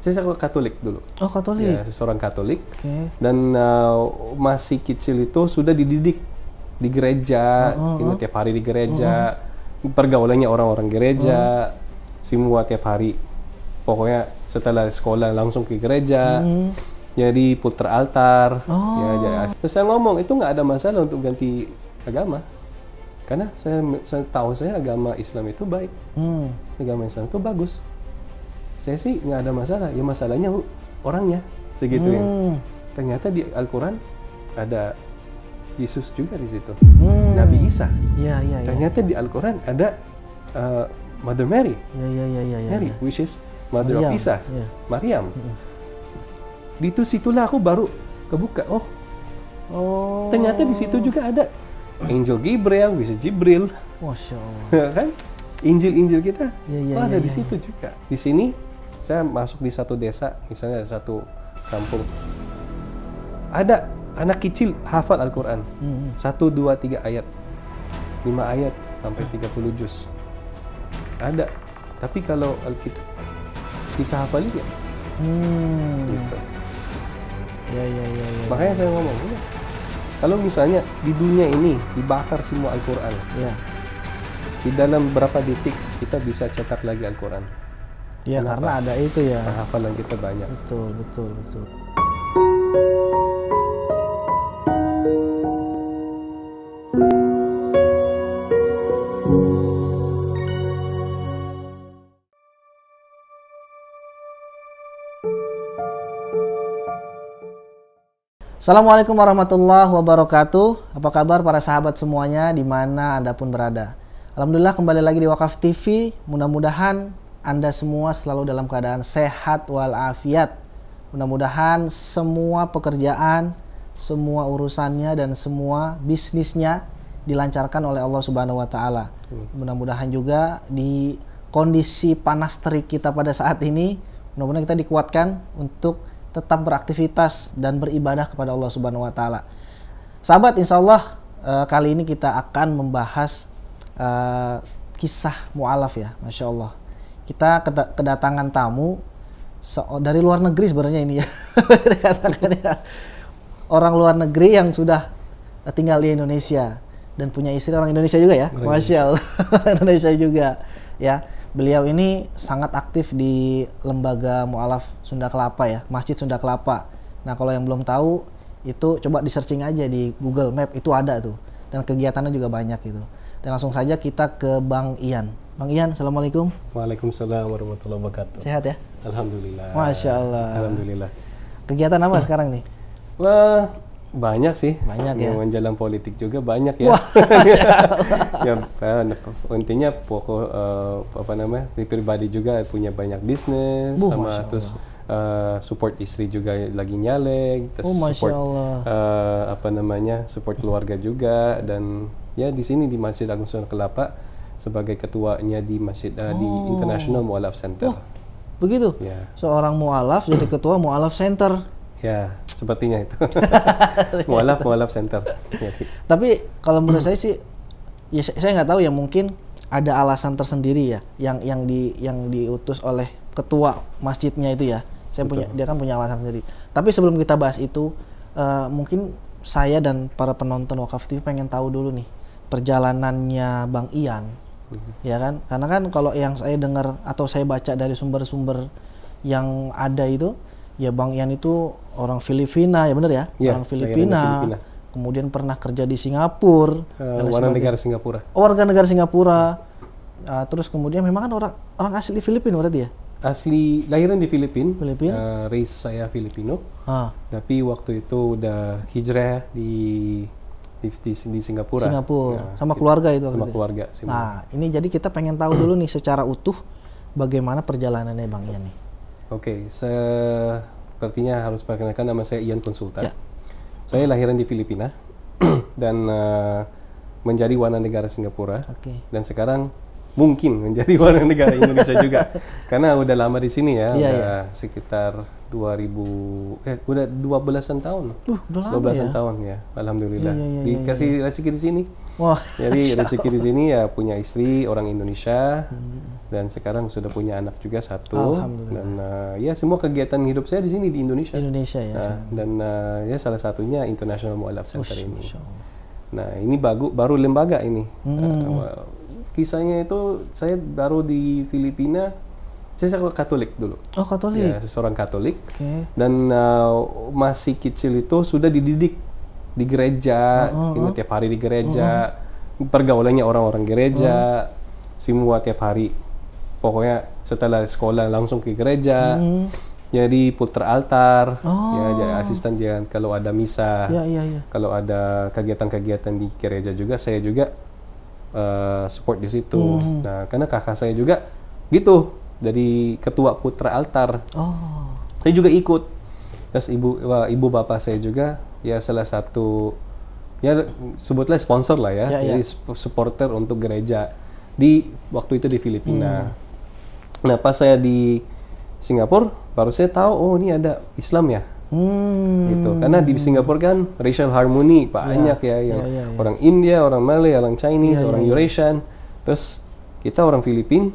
Saya seorang Katolik dulu. Oh Katolik. Ya, seorang Katolik. Oke. Okay. Dan uh, masih kecil itu sudah dididik di gereja, uh, oh, huh oh, oh. tiap hari di gereja, uh, huh pergaulannya orang-orang gereja, uh. semua tiap hari. Pokoknya setelah sekolah langsung ke gereja. Uh. Jadi putra altar, ya, oh. ya, ya. Terus saya ngomong itu nggak ada masalah untuk ganti agama, karena saya, saya tahu saya agama Islam itu baik, hmm. agama Islam itu bagus saya sih nggak ada masalah ya masalahnya orangnya segitu ya. hmm. ya ternyata di Alquran ada Yesus juga di situ hmm. Nabi Isa ya, ya, ya. ternyata di Alquran ada uh, Mother Mary ya, ya, ya, ya, ya, Mary ya. which is Mother Mariam. of Isa ya. Maryam hmm. di itu situlah aku baru kebuka oh oh ternyata di situ juga ada Angel Gabriel which is Jibril Masya Allah kan Injil-injil kita ya, ya, oh, ya, ada ya, di ya, situ ya. juga di sini saya masuk di satu desa misalnya ada satu kampung ada anak kecil hafal Al-Quran hmm. satu dua tiga ayat lima ayat sampai tiga puluh juz ada tapi kalau Alkitab bisa hafal ya hmm. gitu. ya, ya, ya, ya makanya saya ngomong ya. kalau misalnya di dunia ini dibakar semua Al-Quran ya. di dalam berapa detik kita bisa cetak lagi Al-Quran Ya Kenapa? karena ada itu ya. Hafalan kita banyak. Betul, betul, betul. Assalamualaikum warahmatullahi wabarakatuh. Apa kabar para sahabat semuanya di mana Anda pun berada? Alhamdulillah kembali lagi di Wakaf TV. Mudah-mudahan anda semua selalu dalam keadaan sehat walafiat. Mudah-mudahan semua pekerjaan, semua urusannya dan semua bisnisnya dilancarkan oleh Allah Subhanahu wa taala. Hmm. Mudah-mudahan juga di kondisi panas terik kita pada saat ini, mudah-mudahan kita dikuatkan untuk tetap beraktivitas dan beribadah kepada Allah Subhanahu wa taala. Sahabat, insya Allah eh, kali ini kita akan membahas eh, kisah mualaf ya, masya Allah kita kedatangan tamu dari luar negeri sebenarnya ini ya. ya. Orang luar negeri yang sudah tinggal di Indonesia dan punya istri orang Indonesia juga ya. Masya Allah, Indonesia juga ya. Beliau ini sangat aktif di lembaga mualaf Sunda Kelapa ya, Masjid Sunda Kelapa. Nah, kalau yang belum tahu itu coba di searching aja di Google Map itu ada tuh dan kegiatannya juga banyak gitu. Dan langsung saja kita ke Bang Ian. Bang Ian, Assalamualaikum. Waalaikumsalam warahmatullahi wabarakatuh. Sehat ya? Alhamdulillah. Masya Allah. Alhamdulillah. Kegiatan apa sekarang nih? Wah, banyak sih. Banyak ya? Jalan politik juga banyak ya. Wah, ya, ya intinya pokok, uh, apa namanya, pribadi juga punya banyak bisnis, Buh, sama terus Uh, support istri juga lagi nyalek, terus oh, Masya support Allah. Uh, apa namanya support keluarga juga dan ya di sini di Masjid Agung Sunan Kelapa sebagai ketuanya di masjid eh, oh. di International Mualaf Center. Oh, begitu. Ya. Seorang mualaf jadi ketua mualaf center. Ya, sepertinya itu. mualaf mualaf center. Ya. Tapi kalau menurut saya sih ya saya nggak tahu ya mungkin ada alasan tersendiri ya yang yang di yang diutus oleh ketua masjidnya itu ya. Saya Betul. punya dia kan punya alasan sendiri. Tapi sebelum kita bahas itu uh, mungkin saya dan para penonton Wakaf TV pengen tahu dulu nih perjalanannya Bang Ian ya kan karena kan kalau yang saya dengar atau saya baca dari sumber-sumber yang ada itu ya Bang Ian itu orang Filipina ya benar ya? ya orang Filipina, Filipina kemudian pernah kerja di Singapura uh, eh, warga negara Singapura oh, warga negara Singapura uh, terus kemudian memang kan orang orang asli Filipina berarti ya asli lahiran di Filipina Filipina uh, race saya Filipino ah. tapi waktu itu udah hijrah di di, di, di Singapura. Singapura ya, sama gitu. keluarga itu. Sama keluarga. Nah ini jadi kita pengen tahu dulu nih secara utuh bagaimana perjalanannya bang Ian nih. Oke, okay, sepertinya harus perkenalkan nama saya Ian Konsultan. Ya. Saya lahiran di Filipina dan uh, menjadi warna negara Singapura. Okay. Dan sekarang mungkin menjadi warga negara Indonesia juga karena udah lama di sini ya, ya ya. sekitar 2000 eh udah 12-an tahun. Uh, 12 ya? tahun ya. Alhamdulillah. Ya, ya, ya, Dikasih ya, ya. rezeki di sini. Wah. Jadi rezeki di sini ya punya istri orang Indonesia hmm. dan sekarang sudah punya anak juga satu. Dan uh, ya semua kegiatan hidup saya di sini di Indonesia. Indonesia ya. Nah, dan uh, ya salah satunya International Mualaf Center Ush, ini. Nah, ini baru baru lembaga ini. Hmm. Uh, kisahnya itu saya baru di Filipina saya seorang Katolik dulu. Oh Katolik. Ya, seorang Katolik. Okay. Dan uh, masih kecil itu sudah dididik di gereja, oh, oh, oh. tiap hari di gereja, uh, pergaulannya orang-orang gereja, oh. semua tiap hari. Pokoknya setelah sekolah langsung ke gereja. Hmm. Jadi putra altar, oh. ya jadi asisten dia kalau ada misa, yeah, yeah, yeah. kalau ada kegiatan-kegiatan di gereja juga saya juga uh, support di situ. Hmm. Nah karena kakak saya juga gitu dari ketua putra altar. Oh. Saya juga ikut. Terus ibu ibu bapak saya juga ya salah satu ya sebutlah sponsor lah ya, ya, ya. jadi supporter untuk gereja di waktu itu di Filipina. Hmm. Nah pas saya di Singapura baru saya tahu oh ini ada Islam ya. Hmm. gitu karena di Singapura kan racial harmony banyak ya, ya yang ya, ya, ya. orang India orang Malay orang Chinese ya, ya orang ya, ya. Eurasian terus kita orang Filipina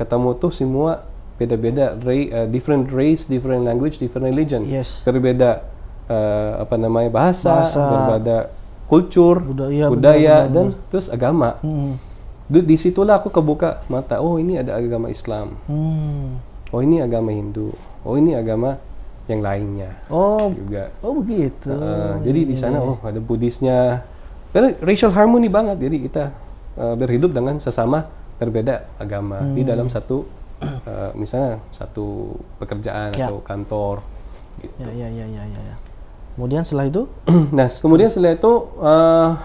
ketemu tuh semua beda-beda uh, different race, different language, different religion. Yes. Berbeda uh, apa namanya bahasa, bahasa. berbeda kultur, iya, budaya, budaya, budaya dan benar. terus agama. Hmm. Di situlah aku kebuka mata, oh ini ada agama Islam. Hmm. Oh ini agama Hindu. Oh ini agama yang lainnya. Oh. Juga. Oh begitu. Uh, jadi di iya, sana iya, oh ada Budisnya. Karena racial harmony banget. Jadi kita uh, berhidup dengan sesama berbeda agama hmm. di dalam satu uh, misalnya satu pekerjaan ya. atau kantor gitu. Ya, ya, ya, ya, ya. ya. Kemudian setelah itu? nah, kemudian setelah itu uh,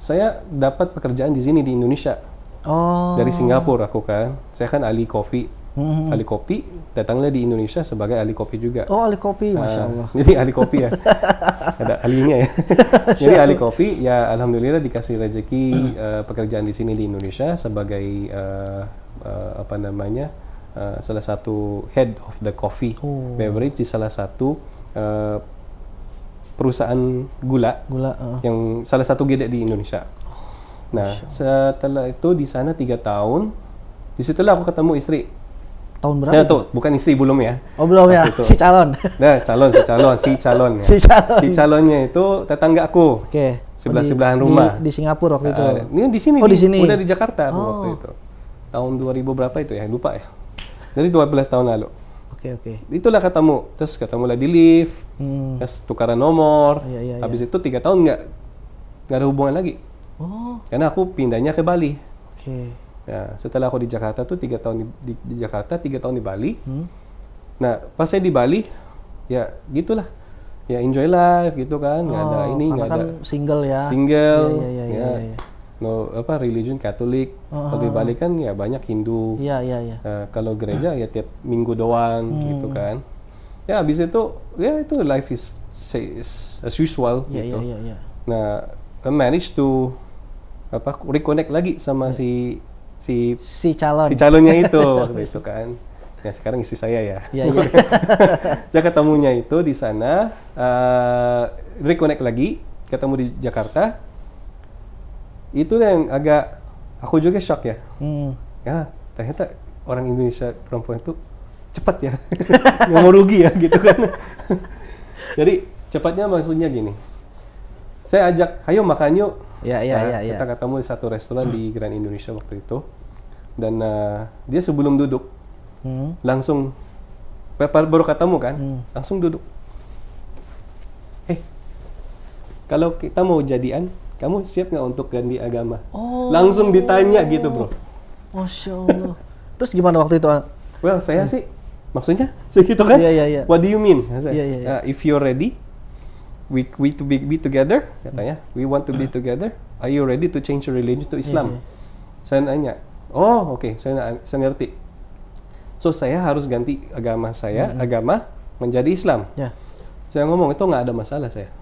saya dapat pekerjaan di sini di Indonesia. Oh. Dari Singapura aku kan. Saya kan ahli kopi hmm. ahli kopi datanglah di Indonesia sebagai ahli kopi juga oh ahli kopi ah, masya Allah jadi ahli kopi ya ada ahlinya ya jadi ahli kopi ya alhamdulillah dikasih rezeki uh, pekerjaan di sini di Indonesia sebagai uh, uh, apa namanya uh, salah satu head of the coffee oh. beverage di salah satu uh, perusahaan gula, gula uh. yang salah satu gede di Indonesia. Oh, nah, setelah itu di sana tiga tahun, disitulah aku ketemu istri tahun berapa? Ya, tuh, bukan istri belum ya. Oh, belum ya. Itu. Si calon. Nah, calon, si calon, si calon ya. Si calon. Si calonnya itu tetangga aku. Oke. Okay. Oh, Sebelah-sebelahan rumah. Di, di Singapura waktu itu. Uh, di sini. Oh, di sini. Udah di Jakarta oh. waktu itu. Tahun 2000 berapa itu ya? Lupa ya. Jadi 12 tahun lalu. Oke, okay, oke. Okay. Itulah ketemu. Terus ketemu lah di lift. Hmm. Terus tukaran nomor. Iya, iya, iya. Habis ya. itu tiga tahun nggak nggak ada hubungan lagi. Oh. Karena aku pindahnya ke Bali. Oke. Okay. Ya, setelah aku di Jakarta tuh tiga tahun di, di, di Jakarta, tiga tahun di Bali. Hmm. Nah, pas saya di Bali, ya gitulah. Ya enjoy life gitu kan, nggak oh, ada ini, nggak kan ada. single ya. Single. Iya, iya, iya, ya, ya, ya, Ya. Ya, ya. No, apa religion Katolik. Oh, kalau di oh, Bali oh. kan ya banyak Hindu. ya ya ya Uh, kalau gereja ya tiap minggu doang hmm. gitu kan. Ya abis itu ya itu life is, is as usual ya, gitu. Iya, iya, iya. Nah, I manage to apa reconnect lagi sama ya. si si si calon si calonnya itu waktu itu kan ya sekarang istri saya ya. ya, ya. saya ketemunya itu di sana, uh, reconnect lagi, ketemu di Jakarta. Itu yang agak, aku juga shock ya. Hmm. Ya, ternyata orang Indonesia perempuan itu cepat ya. Nggak mau rugi ya gitu kan. Jadi cepatnya maksudnya gini, saya ajak, ayo makan yuk. Ya, ya, nah, ya, ya. Kita ya. ketemu di satu restoran di hmm. Grand Indonesia waktu itu. Dan uh, dia sebelum duduk hmm. langsung baru ketemu kan, hmm. langsung duduk. Eh, hey, kalau kita mau jadian, kamu siap nggak untuk ganti agama? Oh. Langsung ditanya gitu, bro. Masya Allah. Terus gimana waktu itu? Well, saya hmm. sih, maksudnya segitu kan? Iya, yeah, iya, yeah, iya. Yeah. What do you mean? Iya, iya, yeah. Iya. Uh, if you're ready, we we to be, be together katanya we want to be hmm. together are you ready to change your religion to iya, Islam yes, iya. yes. saya nanya oh oke okay. saya saya ngerti so saya harus ganti agama saya -hmm. agama menjadi Islam yeah. saya ngomong itu nggak ada masalah saya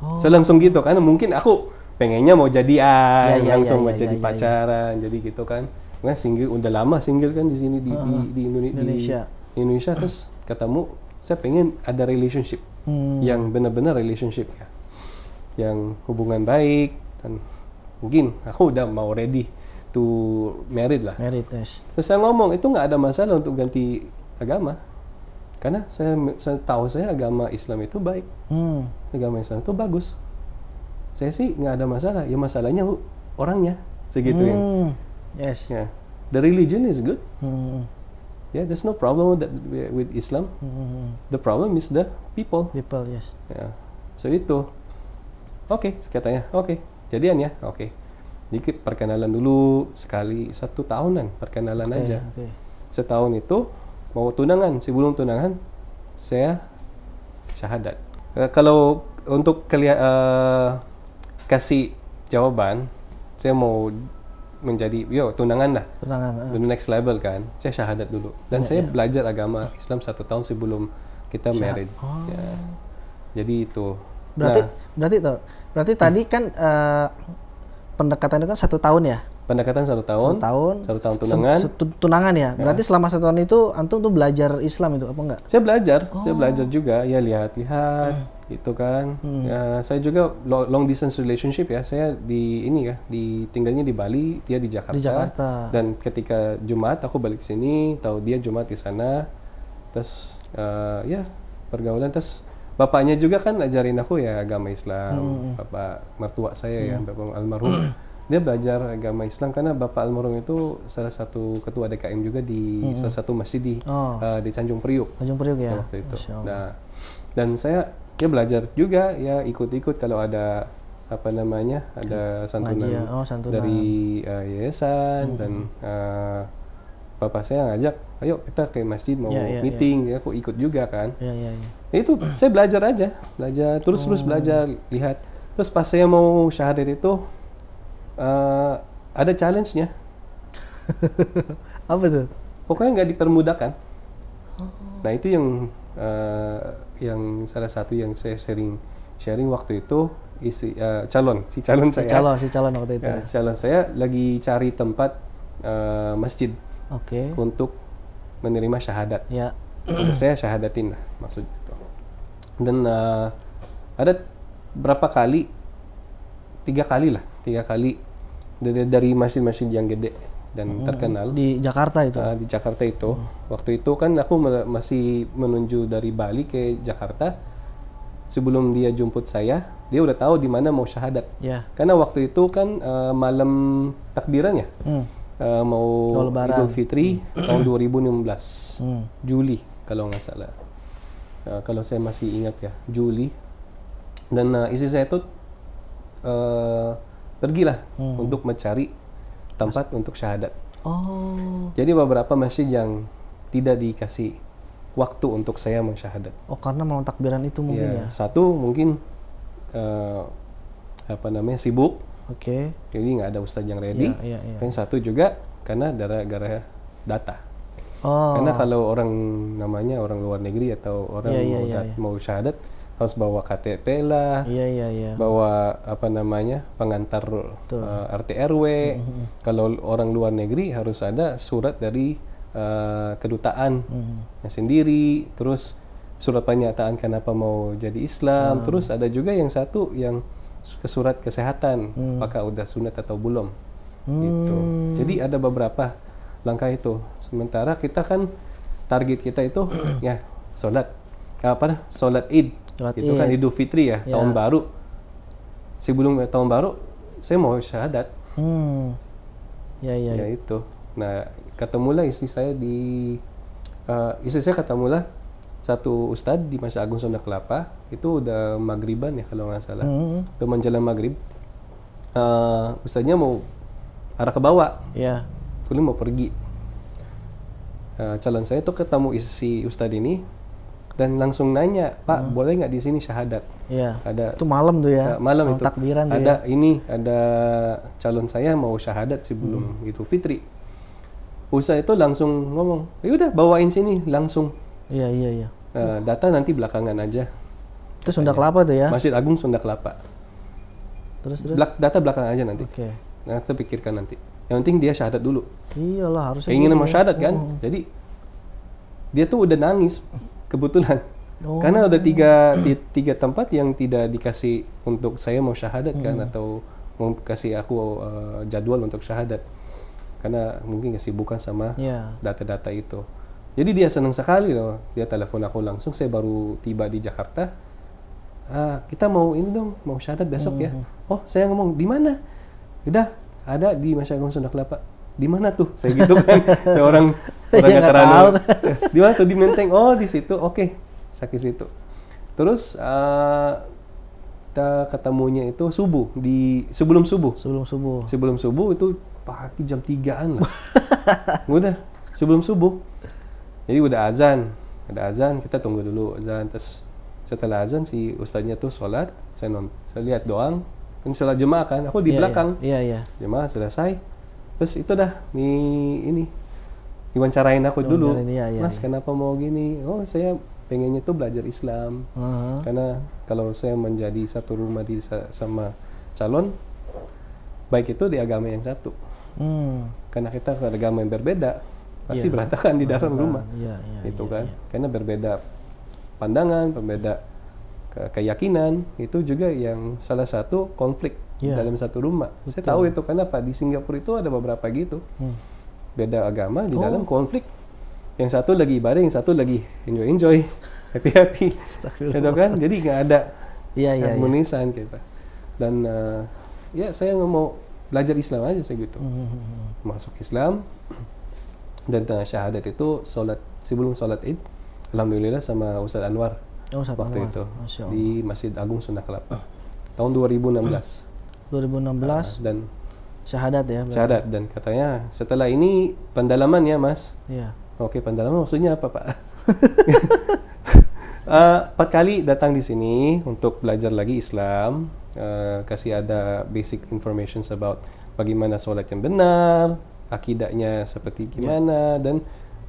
oh. saya langsung gitu karena mungkin aku pengennya mau jadian yeah, yeah, ya, langsung yeah, yeah, jadi yeah, ya. pacaran yeah. jadi gitu kan nah kan single udah lama single kan di sini di, uh, di, di, Indonesia di Indonesia terus ketemu saya pengen ada relationship hmm. yang benar-benar relationship ya yang hubungan baik dan mungkin aku udah mau ready to married lah married yes. terus saya ngomong itu nggak ada masalah untuk ganti agama karena saya, saya tahu saya agama Islam itu baik hmm. agama Islam itu bagus saya sih nggak ada masalah ya masalahnya orangnya segitu ya. hmm. yes ya yeah. the religion is good hmm. Yeah, there's no problem with, that, with Islam. Mm -hmm. The problem is the people. People, yes. Yeah. So itu. Oke, okay, katanya. Oke, okay. jadian ya. Oke. Okay. Jadi perkenalan dulu sekali satu tahunan perkenalan okay, aja. Okay. Setahun itu mau tunangan, sebelum tunangan saya syahadat. Uh, kalau untuk kelia, uh, kasih jawaban, saya mau menjadi yo tunangan lah tunangan uh. Ah. the next level kan saya syahadat dulu dan ya, saya ya. belajar agama Islam satu tahun sebelum kita Syahad. married oh. ya. jadi itu berarti nah, berarti tuh berarti hmm. tadi kan uh, pendekatan itu kan satu tahun ya pendekatan satu tahun satu tahun satu tahun tunangan satu tunangan ya, ya. berarti ya. selama satu tahun itu antum tuh belajar Islam itu apa enggak saya belajar oh. saya belajar juga ya lihat lihat hmm. uh itu kan. Hmm. Uh, saya juga long distance relationship ya. Saya di ini ya, di tinggalnya di Bali, dia di Jakarta. Di Jakarta. Dan ketika Jumat aku balik ke sini, tahu dia Jumat di sana. Terus uh, ya pergaulan terus bapaknya juga kan ajarin aku ya agama Islam. Hmm. Bapak mertua saya ya, hmm. ya, Bapak almarhum. Hmm. dia belajar agama Islam karena Bapak almarhum itu salah satu ketua DKM juga di hmm. salah satu masjid di oh. uh, di Tanjung Priuk. Tanjung Priuk ya. Waktu itu. Nah, dan saya ya belajar juga ya ikut-ikut kalau ada apa namanya ada santunan, oh, santunan. dari uh, yayasan hmm. dan uh, eh, bapak saya ngajak ayo kita ke masjid mau yeah, yeah, ya. meeting yeah. ya aku ikut juga kan yeah, yeah, yeah. Ya, itu saya belajar aja belajar terus terus oh. belajar lihat terus pas saya mau syahadat itu uh, ada challenge-nya apa tuh pokoknya nggak dipermudahkan oh. nah itu yang uh, yang salah satu yang saya sering sharing waktu itu isi uh, eh, calon si calon si saya calon si calon waktu itu ya, ya. calon saya lagi cari tempat uh, masjid okay. untuk menerima syahadat ya. untuk saya syahadatin lah maksud itu dan uh, ada berapa kali tiga kali lah tiga kali dari, dari masjid-masjid yang gede dan hmm. terkenal di Jakarta itu. Uh, di Jakarta itu. Hmm. Waktu itu kan aku masih menuju dari Bali ke Jakarta. Sebelum dia jemput saya, dia udah tahu di mana mau syahadat. Yeah. Karena waktu itu kan uh, malam takbiran ya. Hmm. Uh, mau Idul Fitri hmm. tahun 2016. Hmm. Juli kalau nggak salah. Uh, kalau saya masih ingat ya, Juli. Dan uh, istri saya tuh uh, pergilah hmm. untuk mencari tempat Mas untuk syahadat. Oh. Jadi beberapa masjid yang tidak dikasih waktu untuk saya mensyahadat. Oh, karena mau takbiran itu mungkin ya. ya? Satu mungkin uh, apa namanya sibuk. Oke. Okay. Jadi nggak ada ustadz yang ready. Ya, ya, ya. satu juga karena gara-gara data. Oh. Karena kalau orang namanya orang luar negeri atau orang ya, ya mau, ya, ya, mau syahadat harus bawa KTP lah, iya, iya, iya. bawa apa namanya pengantar uh, RT RW. Mm-hmm. Kalau orang luar negeri harus ada surat dari uh, kedutaan mm-hmm. sendiri, terus surat pernyataan kenapa mau jadi Islam, mm. terus ada juga yang satu yang surat kesehatan, mm. apakah udah sunat atau belum, mm. gitu. Hmm. Jadi ada beberapa langkah itu. Sementara kita kan target kita itu ya sholat apa solat id Sholat itu kan Idul Fitri ya, ya, tahun baru. Sebelum eh, tahun baru saya mau syahadat. Hmm. Ya, ya, ya. ya itu. Nah, ketemulah istri saya di uh, istri saya ketemulah satu ustadz di Masjid Agung Sunda Kelapa itu udah maghriban ya kalau nggak salah hmm udah menjelang maghrib uh, ustadznya mau arah ke bawah ya Kuli mau pergi uh, calon saya tuh ketemu istri ustadz ini dan langsung nanya Pak hmm. boleh nggak di sini syahadat ya. ada itu malam tuh ya malam itu takbiran ada ya. ini ada calon saya mau syahadat sebelum hmm. itu Fitri Usa itu langsung ngomong ya udah bawain sini langsung iya iya iya uh, data nanti belakangan aja itu Sunda Kelapa tuh ya Masjid Agung Sunda Kelapa terus terus Belak, data belakang aja nanti oke okay. nah kita pikirkan nanti yang penting dia syahadat dulu iyalah harusnya keinginan gitu mau ya. syahadat kan oh. jadi dia tuh udah nangis kebetulan oh. karena ada tiga tiga tempat yang tidak dikasih untuk saya mau syahadat kan, hmm. kan atau mau kasih aku uh, eh, jadwal untuk syahadat karena mungkin kesibukan sama ya. data-data yeah. itu jadi dia senang sekali loh dia telepon aku langsung saya baru tiba di Jakarta ah, kita mau ini dong mau syahadat besok ya. hmm. ya oh saya ngomong di mana udah ada di masyarakat Sunda Kelapa di mana tuh saya gitu kan seorang orang veteran di mana tuh di menteng oh di situ oke okay. sakit situ terus uh, kita ketemunya itu subuh di sebelum subuh sebelum subuh sebelum subuh itu pagi jam tigaan lah udah sebelum subuh jadi udah azan ada azan kita tunggu dulu azan terus setelah azan si ustaznya tuh sholat saya non saya lihat doang kan sholat jemaah kan aku di yeah, iya. belakang iya yeah, iya yeah, yeah. jemaah selesai terus itu dah di ini diwawancarain aku dulu ya, ya, mas ya. kenapa mau gini oh saya pengennya tuh belajar Islam uh -huh. karena kalau saya menjadi satu rumah di sama calon baik itu di agama yang satu hmm. karena kita ke agama yang berbeda pasti yeah. berantakan di dalam rumah yeah, yeah, itu yeah, kan yeah. karena berbeda pandangan berbeda ke keyakinan itu juga yang salah satu konflik yeah. dalam satu rumah. Betul. Saya tahu itu karena apa di Singapura itu ada beberapa gitu. Hmm. Beda agama di oh. dalam konflik. Yang satu lagi ibadah, yang satu lagi enjoy-enjoy, happy-happy. gitu kan? Jadi nggak ada yeah, yeah, iya. harmonisan yeah. kita. Dan uh, ya saya mau belajar Islam aja saya gitu. Hmm, hmm, hmm Masuk Islam dan tengah syahadat itu sholat sebelum sholat Id alhamdulillah sama Ustaz Anwar. Oh, waktu Anwar. itu di Masjid Agung Sunda Kelapa tahun 2016. 2016 uh, ah, dan syahadat ya berarti. syahadat dan katanya setelah ini pendalaman ya mas iya oke pendalaman maksudnya apa pak uh, empat kali datang di sini untuk belajar lagi Islam uh, kasih ada basic informations about bagaimana sholat yang benar akidahnya seperti iya. gimana yeah. dan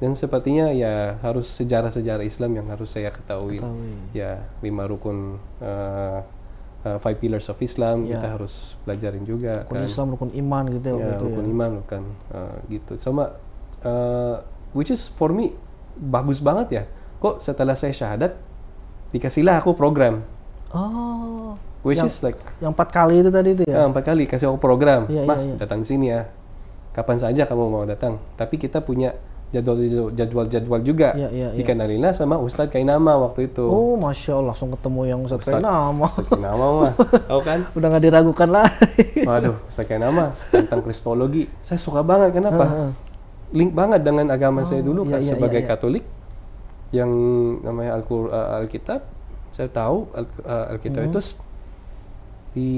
dan sepertinya ya harus sejarah-sejarah Islam yang harus saya ketahui, ketahui. ya lima rukun uh, uh, five pillars of Islam yeah. kita harus pelajarin juga rukun kan. Islam rukun iman gitu ya, gitu rukun ya. iman kan uh, gitu sama uh, which is for me bagus banget ya kok setelah saya syahadat dikasihlah aku program oh which yang, is like yang empat kali itu tadi itu ya, uh, empat kali kasih aku program yeah, iya, mas yeah, yeah. datang sini ya kapan saja kamu mau datang tapi kita punya jadwal-jadwal juga ya, ya, ya. di Kanarina sama Ustadz Kainama waktu itu. Oh, masya Allah, langsung ketemu yang Ustadz, Ustadz Kainama. Ustadz Kainama mah, tahu kan? Udah nggak diragukan lah. Waduh, Ustadz Kainama tentang Kristologi, saya suka banget. Kenapa? Link banget dengan agama oh, saya dulu ya, kan, ya, sebagai ya, ya. Katolik yang namanya eh, Alkitab. Al saya tahu eh, Alkitab Al hmm. itu di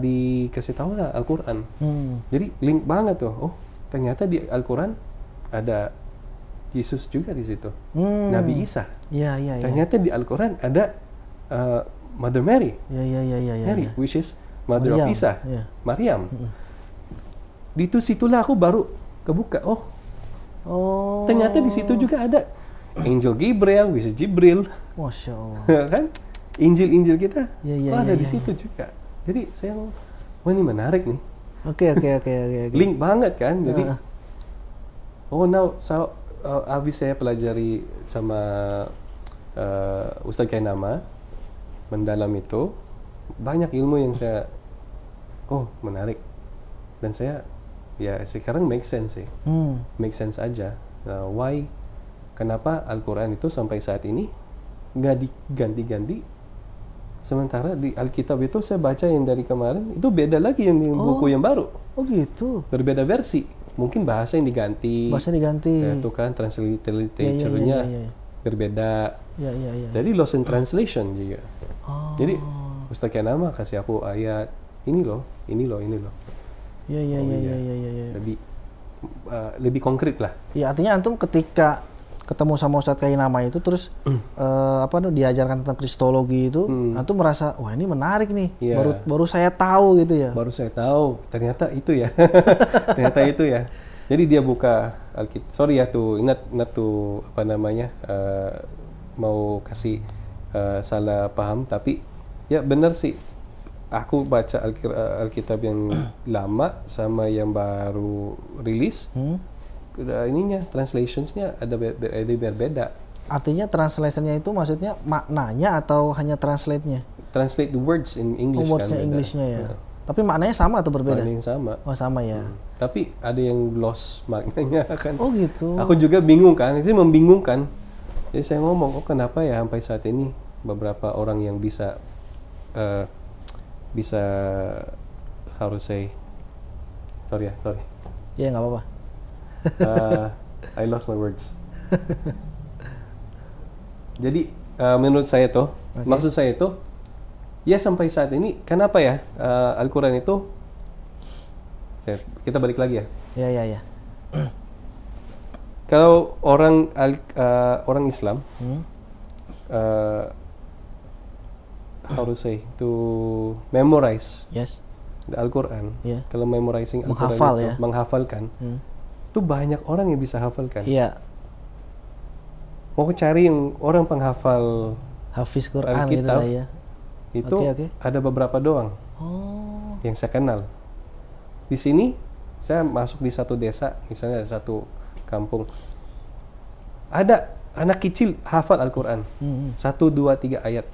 dikasih tahu lah Al-Quran. Hmm. Jadi link banget tuh. Oh, ternyata di Al-Quran ada Yesus juga di situ, hmm. Nabi Isa. Ya, ya, ya. Ternyata di Al-Quran ada uh, Mother Mary, ya, ya, ya, ya, Mary, ya. which is Mother Mariam. of Isa, ya. Maryam. Di itu situlah aku baru kebuka. Oh, oh. Ternyata di situ juga ada Angel Gabriel, which is Jibril. Masya Allah. kan? Injil-injil kita, ya, ya, oh, ya, ada ya, di situ juga. Jadi saya, wah ini menarik nih. Oke, oke, oke, oke. Link banget kan, jadi. Uh oh now so, uh, habis saya pelajari sama uh, Ustaz Kainama mendalam itu banyak ilmu yang saya oh menarik dan saya ya sekarang make sense sih hmm. make sense aja uh, why kenapa Al-Quran itu sampai saat ini nggak diganti-ganti sementara di Alkitab itu saya baca yang dari kemarin itu beda lagi yang di oh, buku yang baru oh gitu berbeda versi mungkin bahasa yang diganti bahasa yang diganti ya, itu kan transliterationnya ya, ya, ya, berbeda ya, ya, ya. jadi lost in translation juga oh. jadi Ustaz nama kasih aku ayat ini loh ini loh ini loh ya ya, oh, ya, ya, iya. ya, lebih uh, lebih konkret lah ya artinya antum ketika ketemu sama Ustadz Kainama itu terus mm. uh, apa tuh diajarkan tentang kristologi itu mm. antum nah, merasa wah ini menarik nih yeah. baru baru saya tahu gitu ya baru saya tahu ternyata itu ya ternyata itu ya jadi dia buka Alkitab sorry ya tuh ingat ingat tuh apa namanya uh, mau kasih uh, salah paham tapi ya benar sih aku baca Alkitab yang lama sama yang baru rilis hmm? Eh, ininya translationsnya ada ada berbeda artinya translationnya itu maksudnya maknanya atau hanya translate-nya translate the words in English oh, kan wordsnya kan Englishnya ya nah. tapi maknanya sama atau berbeda maknanya sama oh sama ya hmm. tapi ada yang loss maknanya kan oh gitu aku juga bingung kan itu membingungkan jadi saya ngomong oh kenapa ya sampai saat ini beberapa orang yang bisa uh, bisa harus saya sorry ya sorry Iya yeah, nggak apa-apa uh, I lost my words. Jadi uh, menurut saya tuh, okay. maksud saya itu, ya sampai saat ini kenapa ya uh, Al-Quran itu, saya, kita balik lagi ya. Ya ya ya. Kalau orang uh, orang Islam, hmm? uh, how to say to memorize yes the Al-Quran. Yeah. Kalau memorizing Al-Quran menghafal itu, ya. menghafalkan. Hmm tuh banyak orang yang bisa hafal kan? Iya. Mau cari yang orang penghafal hafiz Quran Alkitab, gitu lah ya. Itu okay, okay. ada beberapa doang. Oh. Yang saya kenal. Di sini saya masuk di satu desa, misalnya ada satu kampung. Ada anak kecil hafal Al-Quran. Hmm. Satu, dua, tiga ayat.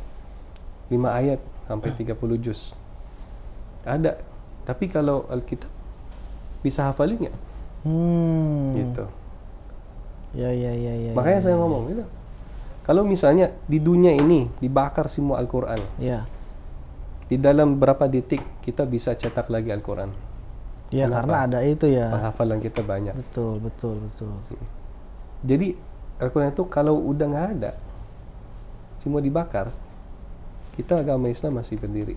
Lima ayat sampai tiga puluh juz. Ada. Tapi kalau Alkitab, bisa hafalin nggak? Hmm. Gitu. Ya, ya, ya, ya, ya. Makanya ya, saya ya. ngomong gitu. Kalau misalnya di dunia ini dibakar semua Al-Qur'an. Ya. Di dalam berapa detik kita bisa cetak lagi Al-Qur'an? Ya, Kenapa? karena ada itu ya. Hafalan kita banyak. Betul, betul, betul. Jadi Al-Qur'an itu kalau udah nggak ada semua dibakar, kita agama Islam masih berdiri.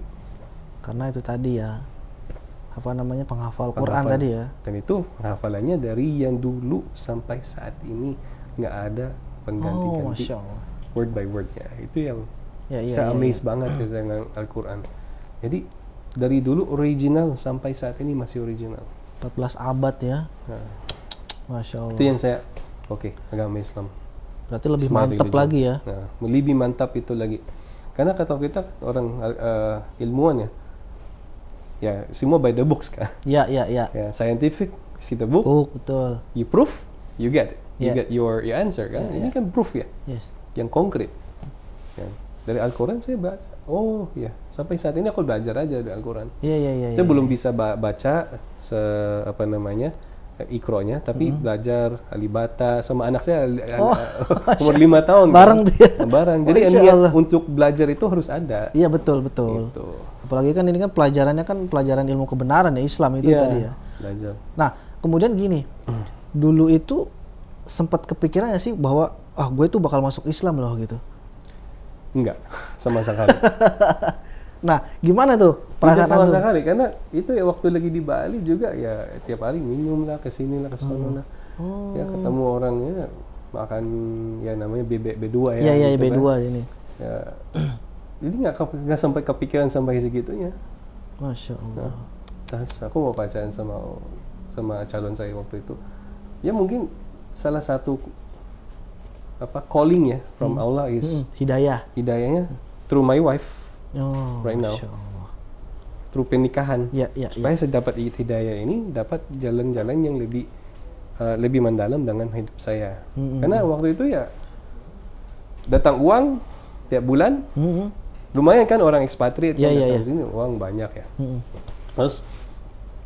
Karena itu tadi ya, apa namanya penghafal Quran tadi ya. Dan itu penghafalannya dari yang dulu sampai saat ini nggak ada pengganti-ganti. Oh, word by wordnya itu yang ya, iya, saya iya, amazed iya. banget ya dengan Al-Quran. Jadi dari dulu original sampai saat ini masih original. 14 abad ya. Nah. Masya Allah. Itu yang saya oke okay, agama Islam. Berarti lebih Smart mantap religion. lagi ya. Nah, lebih mantap itu lagi. Karena kata kita kan orang uh, ilmuwan ya ya semua by the books kan. Ya, ya, ya Ya, scientific see the book. Book, betul. You proof, you get it. You yeah. get your your answer kan. Yeah, ya. Ini yeah. kan proof ya. Yes. Yang konkret. Ya. Dari Al-Qur'an saya baca Oh ya, sampai saat ini aku belajar aja dari Al-Qur'an. Iya, ya, iya. Saya ya, belum ya. bisa baca se apa namanya? Eh, ikronya tapi hmm belajar alibata sama anak saya oh, umur lima tahun bareng kan? dia bareng jadi oh, niat untuk belajar itu harus ada iya betul betul gitu apalagi kan ini kan pelajarannya kan pelajaran ilmu kebenaran ya Islam itu yeah. tadi ya nah kemudian gini dulu itu sempat kepikiran ya sih bahwa ah gue tuh bakal masuk Islam loh gitu enggak sama sekali nah gimana tuh perasaan sama sekali karena itu ya waktu lagi di Bali juga ya tiap hari minum lah kesini lah kesana hmm. lah ya oh. ketemu orangnya makan ya namanya B, B, 2 ya. Iya, iya, gitu B2 kan. ini. Ya, jadi nggak nggak sampai kepikiran sampai segitunya masya allah nah, terus aku mau pacaran sama sama calon saya waktu itu ya mungkin salah satu apa calling ya from hmm. Allah is hmm. hidayah hidayahnya through my wife oh, right now through pernikahan ya, ya, supaya ya. saya dapat hidayah ini dapat jalan-jalan yang lebih uh, lebih mendalam dengan hidup saya hmm, hmm karena hmm. waktu itu ya datang uang tiap bulan hmm. hmm lumayan kan orang ekspatriat yeah, kan yeah, datang yeah. sini uang banyak ya mm-hmm. terus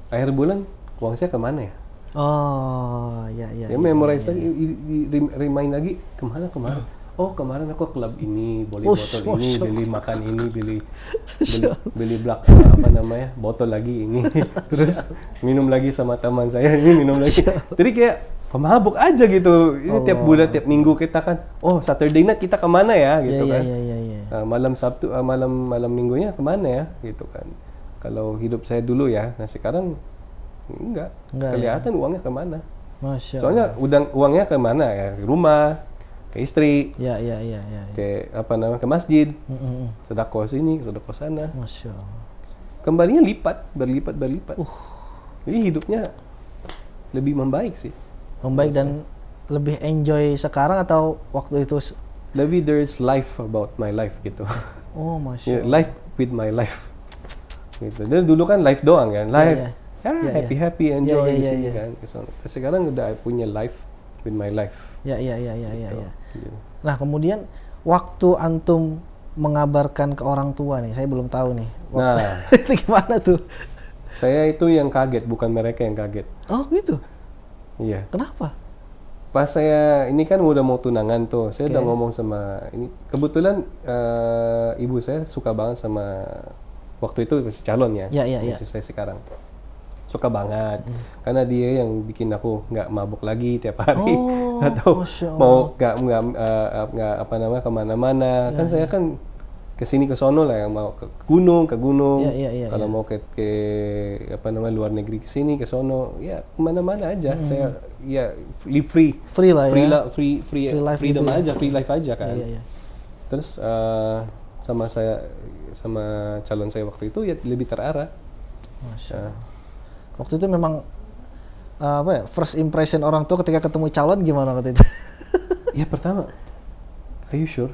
akhir bulan uang saya kemana ya oh ya ya ya, memorize iya, lagi, yeah, iya. yeah. remind lagi kemana kemana oh kemarin aku klub ini beli oh, botol oh, ini oh, beli oh, makan oh, ini beli beli, beli black apa namanya botol lagi ini terus minum lagi sama teman saya ini minum lagi jadi kayak pemabuk aja gitu ini Allah. tiap bulan tiap minggu kita kan oh Saturday night kita kemana ya iya, gitu yeah, kan Yeah, yeah, yeah, yeah, uh, malam Sabtu uh, malam malam minggunya kemana ya gitu kan kalau hidup saya dulu ya nah sekarang enggak, enggak ya? kelihatan ya. uangnya kemana Masya soalnya Allah. udang uangnya kemana ya ke rumah ke istri ya ya ya, ya, ya. ke apa namanya ke masjid mm -mm. mm. sedekah sini sedekah sana Masya Allah. kembalinya lipat berlipat berlipat uh. jadi hidupnya lebih membaik sih membaik dan lebih enjoy sekarang atau waktu itu Levi there is life about my life gitu. Oh masya. Yeah, life with my life. Gitu. Dan dulu kan life doang kan, life. Yeah, yeah. yeah, yeah happy yeah. happy enjoy yeah, yeah, yeah, yeah. kan. So, sekarang udah punya life with my life. Ya ya ya ya gitu. ya. ya. Nah kemudian waktu antum mengabarkan ke orang tua nih, saya belum tahu nih. Waktu nah, itu gimana tuh? Saya itu yang kaget, bukan mereka yang kaget. Oh gitu. Iya. Kenapa? pas saya ini kan udah mau tunangan tuh saya okay. udah ngomong sama ini kebetulan uh, ibu saya suka banget sama waktu itu masih calon ya yeah, yeah, masih yeah. saya sekarang suka banget mm. karena dia yang bikin aku nggak mabuk lagi tiap hari oh, atau mau nggak nggak eh, eh, nggak uh, apa namanya kemana-mana yeah, kan yeah. saya ya. kan ke sini ke sono lah yang mau ke gunung ke gunung yeah, yeah, yeah, kalau yeah. mau ke, ke apa namanya luar negeri ke sini ke sono ya kemana-mana aja hmm. saya ya live free free lah ya. free ya. free free, free life freedom gitu ya. aja ya. free life aja kan yeah, yeah, yeah. terus uh, sama saya sama calon saya waktu itu ya lebih terarah Masya. Uh. waktu itu memang uh, apa ya first impression orang tuh ketika ketemu calon gimana waktu itu ya pertama are you sure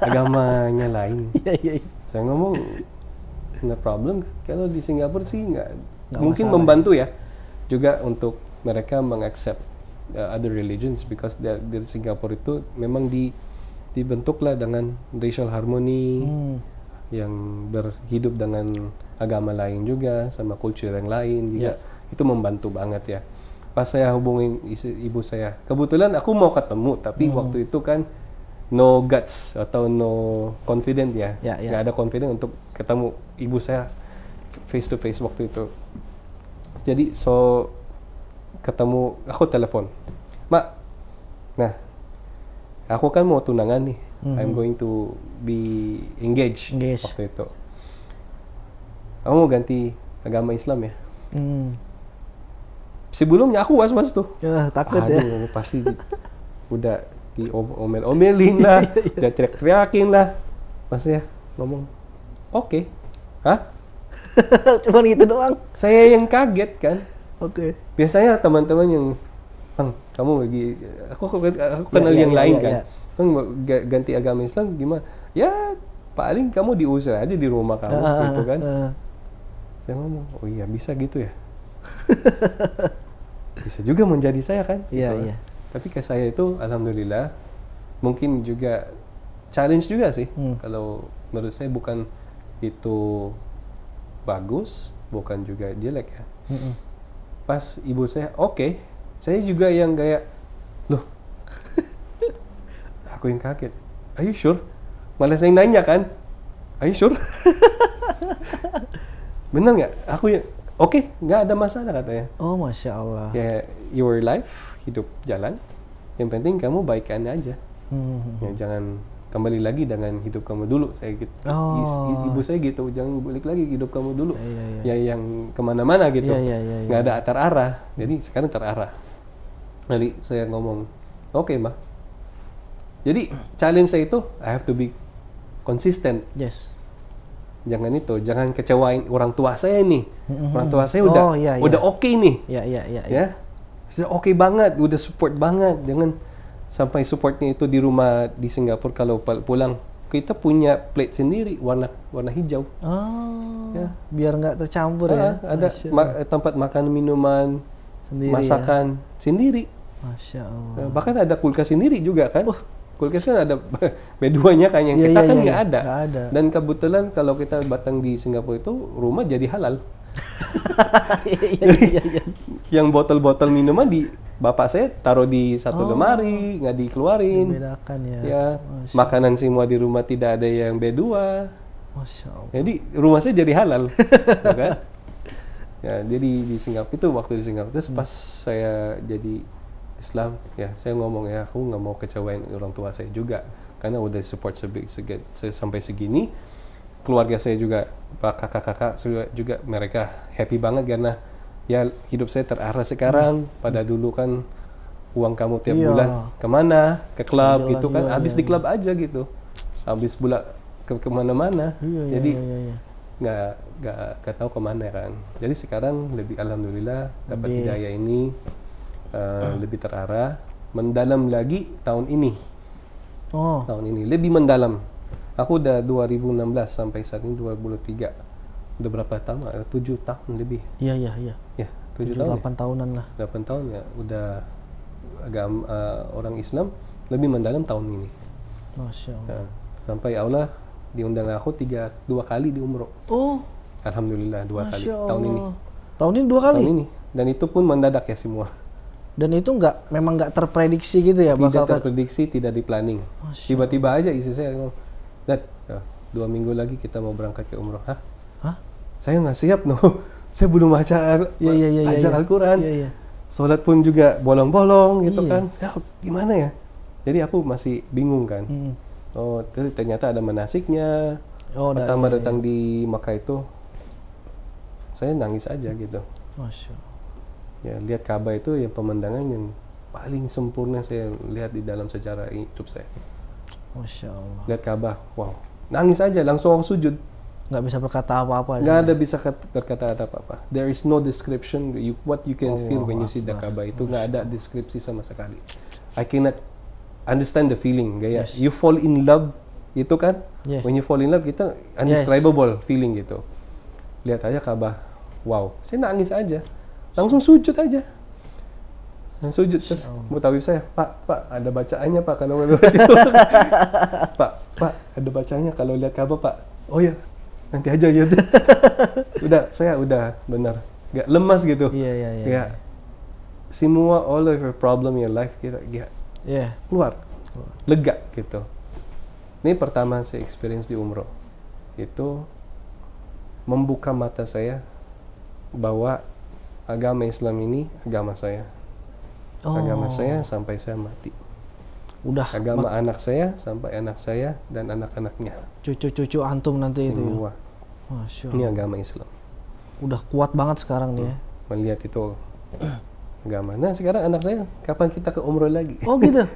agamanya lain iya iya, iya. saya ngomong no problem kalau di Singapura sih nggak mungkin masalah. membantu iya. ya juga untuk mereka mengaccept uh, other religions because di Singapura itu memang di dibentuklah dengan racial harmony hmm. yang berhidup dengan agama lain juga sama culture yang lain juga yeah. itu membantu banget ya pas saya hubungin isi, ibu saya kebetulan aku mau ketemu tapi hmm. waktu itu kan no guts atau no confident ya. ya, yeah, Nggak ada confident untuk ketemu ibu saya face to face waktu itu. Jadi so ketemu aku telepon. Mak. Nah. Aku kan mau tunangan nih. Mm-hmm. I'm mhm. going to be engaged engage. waktu itu. Aku mau ganti agama Islam ya. Mm. Sebelumnya aku was-was tuh. Ya, takut Aduh, ya. pasti udah diomel-omelin lah, iya, iya. dan teriak-teriakin lah. ya ngomong, oke, okay. hah? Cuman itu doang. Saya yang kaget kan. Oke. Okay. Biasanya teman-teman yang, bang, kamu lagi, aku, aku, iya, kenal ya, yang ya, lain ya, kan. Ya. Bang, ganti agama Islam gimana? Ya paling kamu diusir aja di rumah kamu uh, gitu kan. Uh. Saya ngomong, oh iya bisa gitu ya. bisa juga menjadi saya kan. Iya, gitu. Kan. iya tapi ke saya itu alhamdulillah mungkin juga challenge juga sih hmm. kalau menurut saya bukan itu bagus bukan juga jelek ya hmm. pas ibu saya oke okay. saya juga yang kayak loh aku yang kaget are you sure malah saya nanya kan are you sure bener nggak aku yang oke okay, nggak ada masalah katanya oh masya allah ya yeah, your life hidup jalan yang penting kamu baikannya aja hmm. ya, jangan kembali lagi dengan hidup kamu dulu saya gitu oh. ibu saya gitu jangan balik lagi hidup kamu dulu ya, ya, ya. ya yang kemana-mana gitu ya, ya, ya, ya. nggak ada terarah jadi sekarang terarah jadi saya ngomong oke okay, mah jadi challenge saya itu I have to be consistent yes jangan itu jangan kecewain orang tua saya nih orang tua saya udah oh, iya, iya. udah oke okay nih ya ya ya sudah oke okay banget udah support banget jangan sampai supportnya itu di rumah di Singapura kalau pulang kita punya plate sendiri warna warna hijau oh, ya. biar nggak tercampur ya. ah, ya ada ma- tempat makan minuman sendiri ya? masakan ya? sendiri Masya ya, Allah. bahkan ada kulkas sendiri juga kan uh Kulkas kan ada B2-nya kan yang yeah, kita yeah, kan iya, nggak yeah, ada. Gak ada. Dan kebetulan kalau kita batang di Singapura itu rumah jadi halal. Iya, iya, yang botol-botol minuman di bapak saya taruh di satu oh. lemari, nggak dikeluarin. Dibedakan ya. ya makanan semua di rumah tidak ada yang B2. Jadi rumah saya jadi halal. Ya, kan? ya, jadi di Singapura itu waktu di Singapura itu pas hmm. saya jadi Islam ya saya ngomong ya aku nggak mau kecewain orang tua saya juga karena udah support sebe, se, sampai segini keluarga saya juga kakak-kakak juga mereka happy banget karena ya hidup saya terarah sekarang hmm. pada dulu kan uang kamu tiap iya. bulan kemana ke klub gitu kan iya, habis iya, di klub iya. aja gitu habis bulan ke kemana-mana iya, iya, jadi iya, iya. nggak nggak nggak tahu kemana kan jadi sekarang lebih alhamdulillah dapat hidayah ini uh, lebih terarah mendalam lagi tahun ini oh. tahun ini lebih mendalam aku udah 2016 sampai saat ini 2023 udah berapa tahun eh, tujuh tahun lebih iya iya iya ya tujuh tahun ya. delapan ya? tahunan lah delapan tahun ya udah agam uh, eh, orang Islam lebih mendalam tahun ini Masya Allah. Nah, sampai Allah diundang aku tiga dua kali di umroh oh alhamdulillah dua Masya kali Allah. tahun ini tahun ini dua kali tahun ini dan itu pun mendadak ya semua dan itu enggak memang nggak terprediksi gitu ya tidak bakal terprediksi, tidak di planning. Tiba-tiba aja istri saya ngomong, "Dad, ya, dua minggu lagi kita mau berangkat ke umroh." Hah? Hah? Saya nggak siap no. saya belum baca ya, ya, ya, ya, ya. Al-Qur'an. Ya, ya. Salat pun juga bolong-bolong gitu ya. kan. Ya, gimana ya? Jadi aku masih bingung kan. Hmm. Oh, ternyata ada manasiknya. Oh, Pertama ya, datang di Makkah itu saya nangis aja gitu. Masya Allah ya lihat Ka'bah itu yang pemandangan yang paling sempurna saya lihat di dalam sejarah hidup saya Masya Allah lihat Ka'bah wow nangis aja langsung aku sujud nggak bisa berkata apa-apa nggak ada bisa berkata apa-apa there is no description you, what you can Allah oh, feel when you see the Ka'bah itu nggak ada deskripsi sama sekali I cannot understand the feeling gaya yes. you fall in love itu kan yeah. when you fall in love kita undescribable yes. feeling gitu lihat aja Ka'bah wow saya nangis aja langsung sujud aja yang sujud terus tahu saya pak pak ada bacaannya pak kalau pak pak ada bacaannya kalau lihat kabar pak oh ya nanti aja gitu udah saya udah benar gak lemas gitu iya iya iya, iya semua all of your problem your life gitu gak yeah. Iya. keluar lega gitu ini pertama saya experience di umroh itu membuka mata saya bahwa agama Islam ini agama saya. Oh. Agama saya sampai saya mati. Udah. Agama anak saya sampai anak saya dan anak-anaknya. Cucu-cucu antum nanti Semua. itu. Ya? Semua. Masya Allah. Ini agama Islam. Udah kuat banget sekarang nih ya. Hmm, melihat itu agama. Nah sekarang anak saya, kapan kita ke umroh lagi? Oh gitu?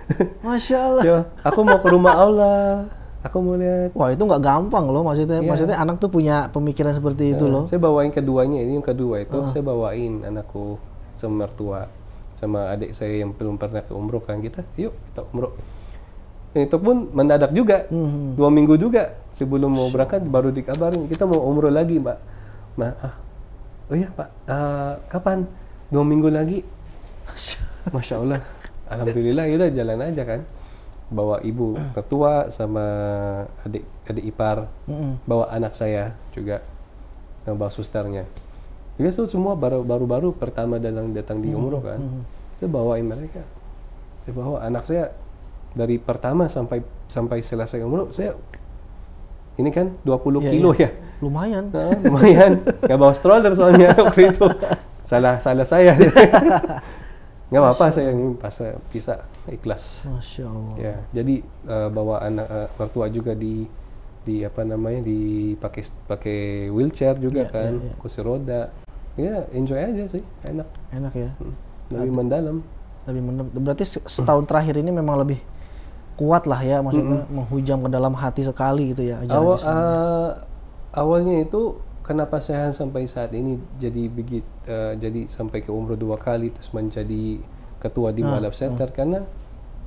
Masya Allah. Yo, aku mau ke rumah Allah aku mau lihat wah itu nggak gampang loh maksudnya yeah. maksudnya anak tuh punya pemikiran seperti itu eh, loh saya bawain keduanya ini yang kedua itu uh. saya bawain anakku sama mertua sama adik saya yang belum pernah ke umroh kan kita yuk kita umroh itu pun mendadak juga hmm. dua minggu juga sebelum mau berangkat baru dikabarin kita mau umroh lagi mbak nah ah, oh ya pak uh, kapan dua minggu lagi masya allah alhamdulillah ya udah jalan aja kan bawa ibu tertua sama adik adik ipar mm-hmm. bawa anak saya juga bawa susternya jadi itu semua baru baru baru pertama datang datang di umroh kan mm-hmm. saya bawain mereka saya bawa anak saya dari pertama sampai sampai selesai umroh saya ini kan 20 yeah, iya, kilo yeah. ya lumayan nah, lumayan nggak bawa stroller soalnya waktu itu salah salah saya nggak apa-apa saya yang pas eh, bisa ikhlas Masya Allah. ya jadi uh, eh, bawa anak uh, eh, mertua juga di di apa namanya di pakai pakai wheelchair juga yeah, iya, kan yeah, yeah. kursi roda ya enjoy aja sih enak enak ya hmm. lebih mendalam lebih mendalam berarti setahun terakhir ini memang lebih kuat lah ya maksudnya mm -hmm. menghujam ke dalam hati sekali gitu ya Awal, Uh, ya. awalnya itu kenapa saya sampai saat ini jadi begit uh, jadi sampai ke umroh dua kali terus menjadi ketua di balap ah, Malab ah. Center ah. karena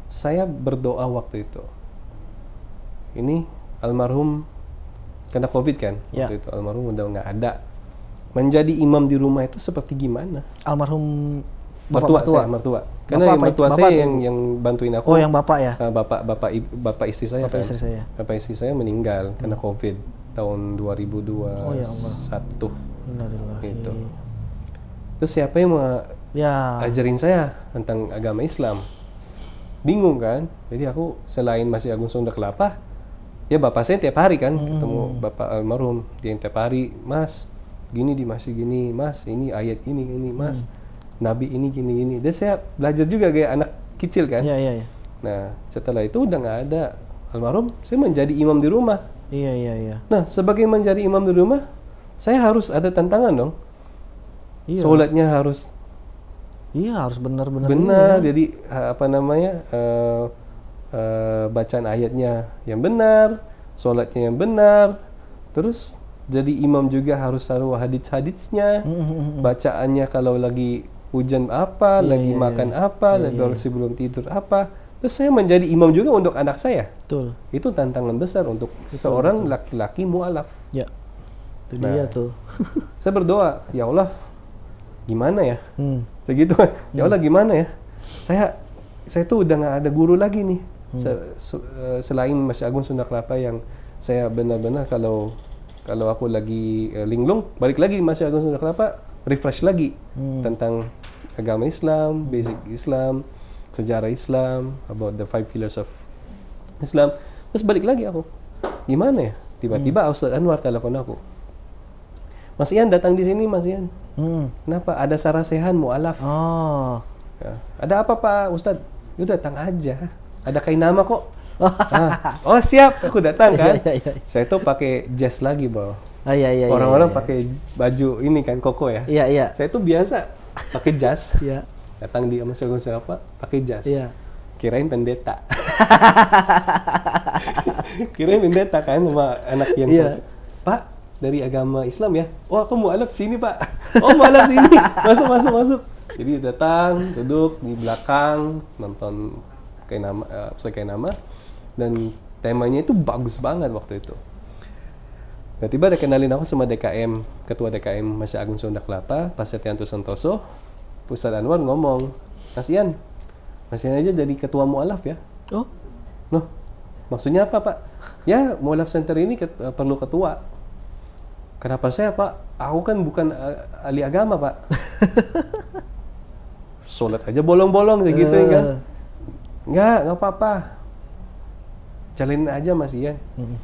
saya berdoa waktu itu. Ini almarhum karena COVID kan ya. waktu itu almarhum udah nggak ada. Menjadi imam di rumah itu seperti gimana? Almarhum mertua, mertua. Saya, mertua. Karena bapak, yang mertua bapak saya yang yang bantuin aku. Oh, yang bapak ya? Ah, bapak bapak bapak istri saya. Bapak kan? istri saya. Bapak istri saya meninggal hmm. karena COVID tahun 2021 oh, ya satu gitu terus siapa yang mau ya. ajarin saya tentang agama Islam bingung kan jadi aku selain masih Agung Sunda Kelapa ya bapak saya tiap hari kan hmm. ketemu bapak almarhum dia tiap hari mas gini di masih gini mas ini ayat ini ini mas hmm. nabi ini gini gini dan saya belajar juga kayak anak kecil kan ya, ya, ya. nah setelah itu udah nggak ada almarhum saya menjadi imam di rumah Iya iya iya. Nah sebagai menjadi imam di rumah, saya harus ada tantangan dong. Iya. Solatnya harus. Iya harus benar-benar. Benar. Ini. Iya. Jadi eh, apa namanya uh, uh, bacaan ayatnya yang benar, solatnya yang benar, terus jadi imam juga harus tahu hadits-haditsnya, mm-hmm. bacaannya kalau lagi hujan apa, iya, lagi iya, makan iya. apa, iya, lagi iya. iya. sebelum tidur apa Terus saya menjadi imam juga untuk anak saya. Betul. Itu tantangan besar untuk betul, seorang laki-laki mualaf. Ya. Itu nah, dia tuh. saya berdoa, ya Allah, gimana ya? Hmm. Segitu. Ya hmm. Allah, hmm. gimana ya? Saya saya tuh udah nggak ada guru lagi nih. Hmm. Se, se, eh, selain Mas Agung Sunda Kelapa yang saya benar-benar kalau kalau aku lagi uh, linglung, balik lagi Mas Agung Sunda Kelapa, refresh lagi hmm. tentang agama Islam, basic Islam, sejarah Islam, about the five pillars of Islam. Terus balik lagi aku. Gimana ya? Tiba-tiba hmm. Ustaz Anwar telepon aku. Mas Ian datang di sini Mas Ian. Hmm. Kenapa? Ada sarasehan mualaf. Oh. Ya. Ada apa Pak Ustadz? Ya datang aja. Ada kain nama kok. ah. Oh siap, aku datang ya, kan. Ya, ya, Saya tuh pakai jas lagi bawa. Ah, iya, iya, Orang-orang iya, pakai baju ini kan koko ya. Iya iya. Saya tuh biasa pakai jas. Iya. datang dia masih Gonzales apa pakai jas iya. kirain pendeta kirain pendeta kan sama anak yang iya. pak dari agama Islam ya oh aku mau alat sini pak oh mau alat sini masuk masuk masuk jadi datang duduk di belakang nonton kayak nama uh, eh, kayak nama dan temanya itu bagus banget waktu itu tiba tiba ada kenalin aku sama DKM, Ketua DKM Masya Agung Sunda Kelapa, Pak Setianto Santoso, Ustaz Anwar ngomong, kasihan, kasihan aja jadi ketua mualaf ya. Oh? Loh, maksudnya apa Pak? Ya, mualaf center ini ket, eh, perlu ketua. Kenapa saya Pak? Aku kan bukan uh, ahli agama Pak. Sholat aja bolong-bolong kayak gitu uh. kan. Enggak, enggak apa-apa. Jalanin aja Mas Ian. Hmm.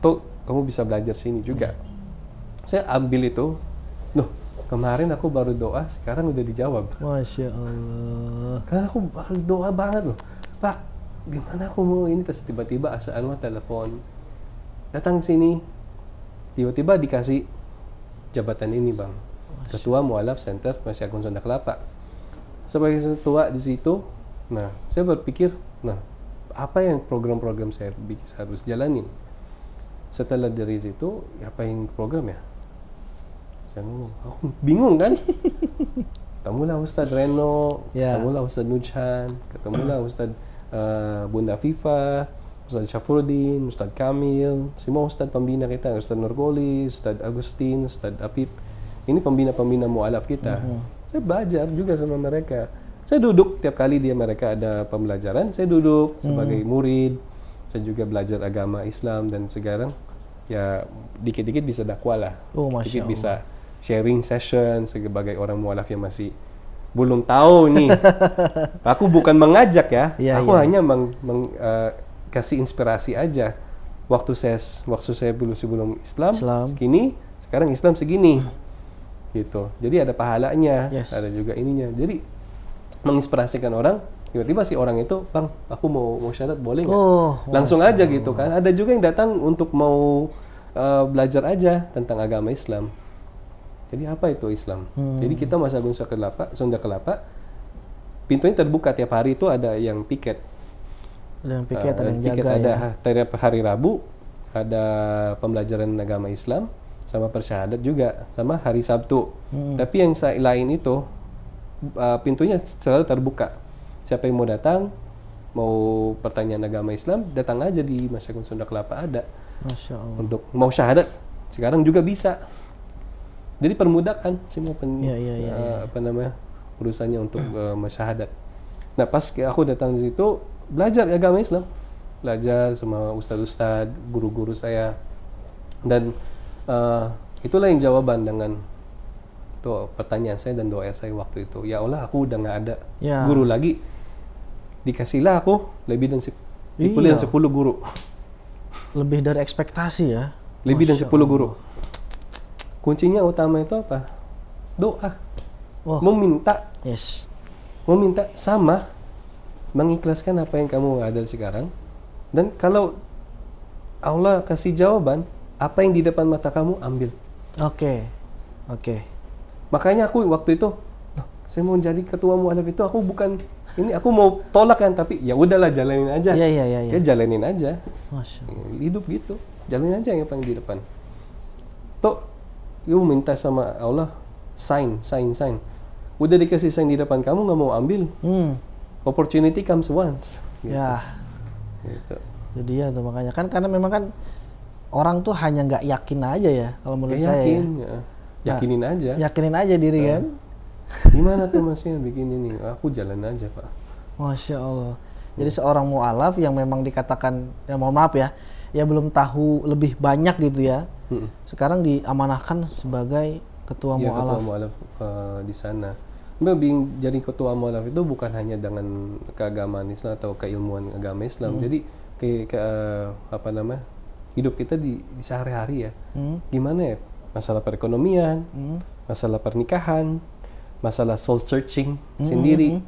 Tuh, kamu bisa belajar sini juga. Saya ambil itu, kemarin aku baru doa sekarang udah dijawab masya allah karena aku baru doa banget loh pak gimana aku mau ini terus tiba-tiba asal Anwar telepon datang sini tiba-tiba dikasih jabatan ini bang masya. ketua mualaf center Masya Agung Sunda Kelapa sebagai ketua di situ nah saya berpikir nah apa yang program-program saya harus jalanin setelah dari situ apa yang program ya Jangan Aku bingung kan? Ketemulah Ustaz Reno, yeah. ketemulah Ustaz Nujhan, ketemulah Ustaz uh, eh, Bunda Fifa, Ustaz Syafruddin, Ustaz Kamil, semua Ustaz pembina kita, Ustaz Nurgoli, Ustaz Agustin, Ustaz Apip. Ini pembina-pembina mualaf kita. Uh-huh. Saya belajar juga sama mereka. Saya duduk tiap kali dia mereka ada pembelajaran, saya duduk mhm. sebagai hmm. murid. Saya juga belajar agama Islam dan sekarang ya dikit-dikit bisa dakwah lah. Oh, Masya Allah. bisa sharing session sebagai orang mualaf yang masih belum tahu nih. aku bukan mengajak ya, yeah, aku yeah. hanya meng, meng, uh, kasih inspirasi aja. Waktu saya waktu saya belum sebelum Islam, Islam. segini, sekarang Islam segini. Gitu. Jadi ada pahalanya, yes. ada juga ininya. Jadi menginspirasikan orang tiba-tiba si orang itu bang aku mau mau syarat boleh nggak oh, langsung aja gitu kan ada juga yang datang untuk mau uh, belajar aja tentang agama Islam jadi apa itu Islam? Hmm. Jadi kita masa Agung Sunda Kelapa, Sunda Kelapa pintunya terbuka tiap hari itu ada yang piket. Ada yang piket, uh, ada yang piket, jaga ada ya. Tiap hari Rabu ada pembelajaran agama Islam sama persyahadat juga sama hari Sabtu. Hmm. Tapi yang lain itu uh, pintunya selalu terbuka. Siapa yang mau datang, mau pertanyaan agama Islam, datang aja di masa agung Sunda Kelapa ada. Masya Allah. Untuk mau syahadat sekarang juga bisa jadi permudahkan semua pen, ya, ya, ya, uh, apa namanya urusannya untuk uh, masyahadat nah pas aku datang di situ belajar agama Islam belajar sama ustadz ustad guru-guru saya dan uh, itulah yang jawaban dengan doa pertanyaan saya dan doa saya waktu itu ya Allah aku udah nggak ada ya. guru lagi dikasihlah aku lebih dan iya. sepuluh iya. guru lebih dari ekspektasi ya lebih Masya sepuluh guru. Allah. guru kuncinya utama itu apa doa wow. meminta yes meminta sama mengikhlaskan apa yang kamu ada sekarang dan kalau Allah kasih jawaban apa yang di depan mata kamu ambil oke okay. oke okay. makanya aku waktu itu saya mau jadi ketua mualaf itu aku bukan ini aku mau tolak kan tapi ya udahlah jalanin aja ya, ya, ya. ya jalanin aja Masya hidup gitu jalanin aja yang paling di depan tuh you minta sama Allah sign, sign, sign. Udah dikasih sign di depan kamu nggak mau ambil. Hmm. Opportunity comes once. Gitu. Ya. Gitu. Jadi ya tuh makanya kan karena memang kan orang tuh hanya nggak yakin aja ya kalau menurut saya. Ya. Yakin, ya. Nah, yakinin nah, aja. Yakinin aja diri kan. Gimana tuh masnya bikin ini? Aku jalan aja pak. Masya Allah. Jadi seorang mualaf yang memang dikatakan, ya mohon maaf ya, ya belum tahu lebih banyak gitu ya. Hmm. Sekarang diamanahkan sebagai ketua ya, mualaf. Ketua uh, di sana. Memang jadi ketua mualaf itu bukan hanya dengan keagamaan Islam atau keilmuan agama Islam. Hmm. Jadi ke, ke uh, apa namanya hidup kita di, di sehari-hari ya. Hmm. Gimana ya? Masalah perekonomian, hmm. masalah pernikahan, masalah soul searching hmm. sendiri.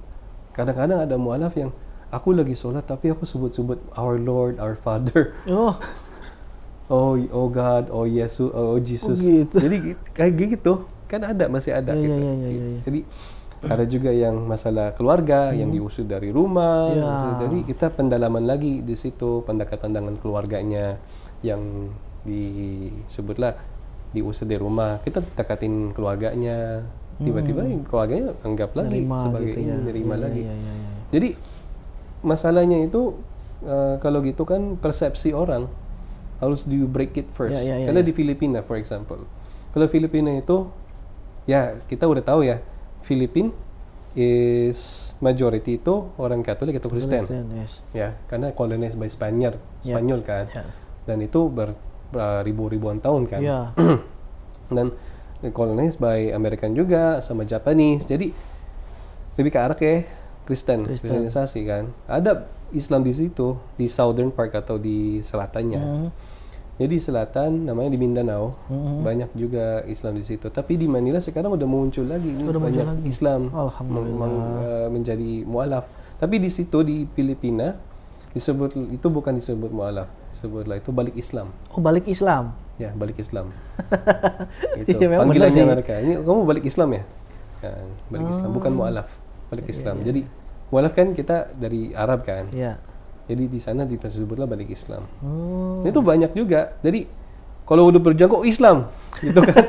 Kadang-kadang ada mualaf yang Aku lagi sholat tapi aku sebut-sebut our Lord, our Father. Oh. oh, oh God, oh Yesus, oh Jesus. Oh, gitu. Jadi kayak gitu kan ada masih ada. Ya, ya, gitu. ya, ya, ya, ya. Jadi ada juga yang masalah keluarga hmm. yang diusut dari rumah ya. dari kita pendalaman lagi di situ pendekatan dengan keluarganya yang disebutlah diusut dari rumah kita dekatin keluarganya tiba-tiba hmm. keluarganya anggap gitu ya. ya, lagi sebagai gitu ya. menerima lagi jadi masalahnya itu uh, kalau gitu kan persepsi orang harus di break it first. Yeah, yeah, yeah, Karena yeah. di Filipina, for example, kalau Filipina itu ya kita udah tahu ya Filipina is majority itu orang Katolik atau Kristen. Kristen yes. Ya, karena kolonis by ya, Spanyol, Spanyol yeah. kan. Yeah. Dan itu ber, ber eh, ribu-ribuan tahun kan. Yeah. Ya. Dan kolonis by American juga sama Japanese. Jadi lebih ke arah kayak Kristen, Kristen. Kristenisasi kan. Ada Islam di situ di Southern Park atau di selatannya. Mm. Jadi selatan namanya di Mindanao mm-hmm. banyak juga Islam di situ. Tapi di Manila sekarang udah muncul lagi udah banyak lagi. Islam Alhamdulillah. Eh, menjadi mualaf. Tapi di situ di Filipina disebut itu bukan disebut mualaf, sebutlah itu balik Islam. Oh balik Islam. Ya balik Islam. gitu. ya, Panggilannya mereka. Ini kamu balik Islam ya? ya balik oh. Islam bukan hmm. mualaf balik iya, Islam. Iya. Jadi mualaf kan kita dari Arab kan. Iya. Jadi di sana disebutlah balik Islam. Oh. Itu banyak juga. Jadi kalau udah berjangkau oh, Islam gitu kan.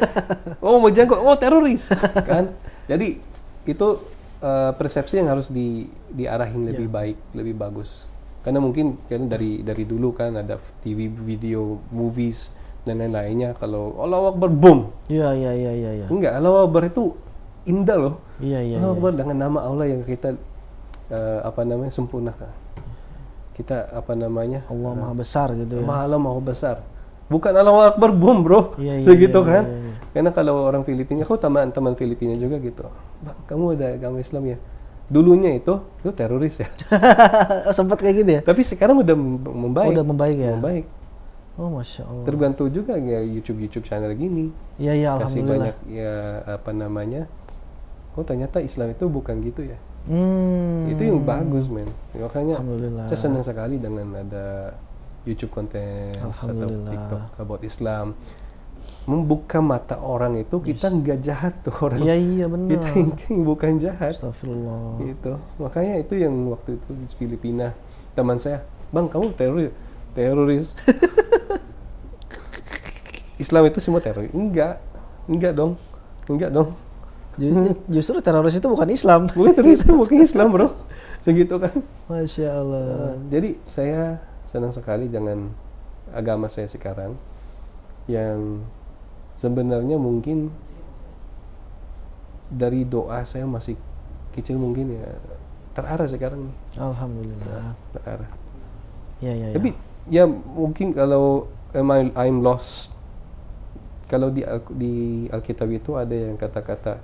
oh mau jangkau, oh teroris kan. Jadi itu uh, persepsi yang harus di diarahin lebih yeah. baik, lebih bagus. Karena mungkin karena dari dari dulu kan ada TV, video, movies dan lain-lainnya kalau Allah Akbar boom. Iya iya iya iya ya. Enggak, Allah Akbar itu indah loh. Iya iya. Allah iya. Akbar iya. dengan nama Allah yang kita uh, apa namanya sempurna Kita apa namanya? Allah uh, Maha Besar gitu ya. Allah Maha Besar. Bukan Allah Akbar boom bro. Iya iya. Begitu iya, kan? Iya, iya. Karena kalau orang Filipina, aku teman-teman Filipina juga gitu. kamu ada agama Islam ya? dulunya itu lu teroris ya. oh, sempat kayak gitu ya. Tapi sekarang udah membaik. Udah membaik ya. Membaik. Oh masya Allah. Terbantu juga ya YouTube YouTube channel gini. Iya iya. Kasih banyak ya apa namanya oh ternyata Islam itu bukan gitu ya hmm. itu yang bagus men makanya saya senang sekali dengan ada YouTube konten atau TikTok about Islam membuka mata orang itu kita nggak jahat tuh orang iya iya benar kita yang bukan jahat Astagfirullah gitu makanya itu yang waktu itu di Filipina teman saya bang kamu teroris teroris Islam itu semua teroris enggak enggak dong enggak dong Justru teroris itu bukan Islam. Teroris itu bukan Islam, bro. Segitu kan. Masya Allah. Eh, jadi saya senang sekali dengan agama saya sekarang yang sebenarnya mungkin dari doa saya masih kecil mungkin ya terarah sekarang Alhamdulillah. Terarah. Ya, ya, ya. Tapi ya mungkin kalau am I, I'm lost kalau di di Alkitab itu ada yang kata-kata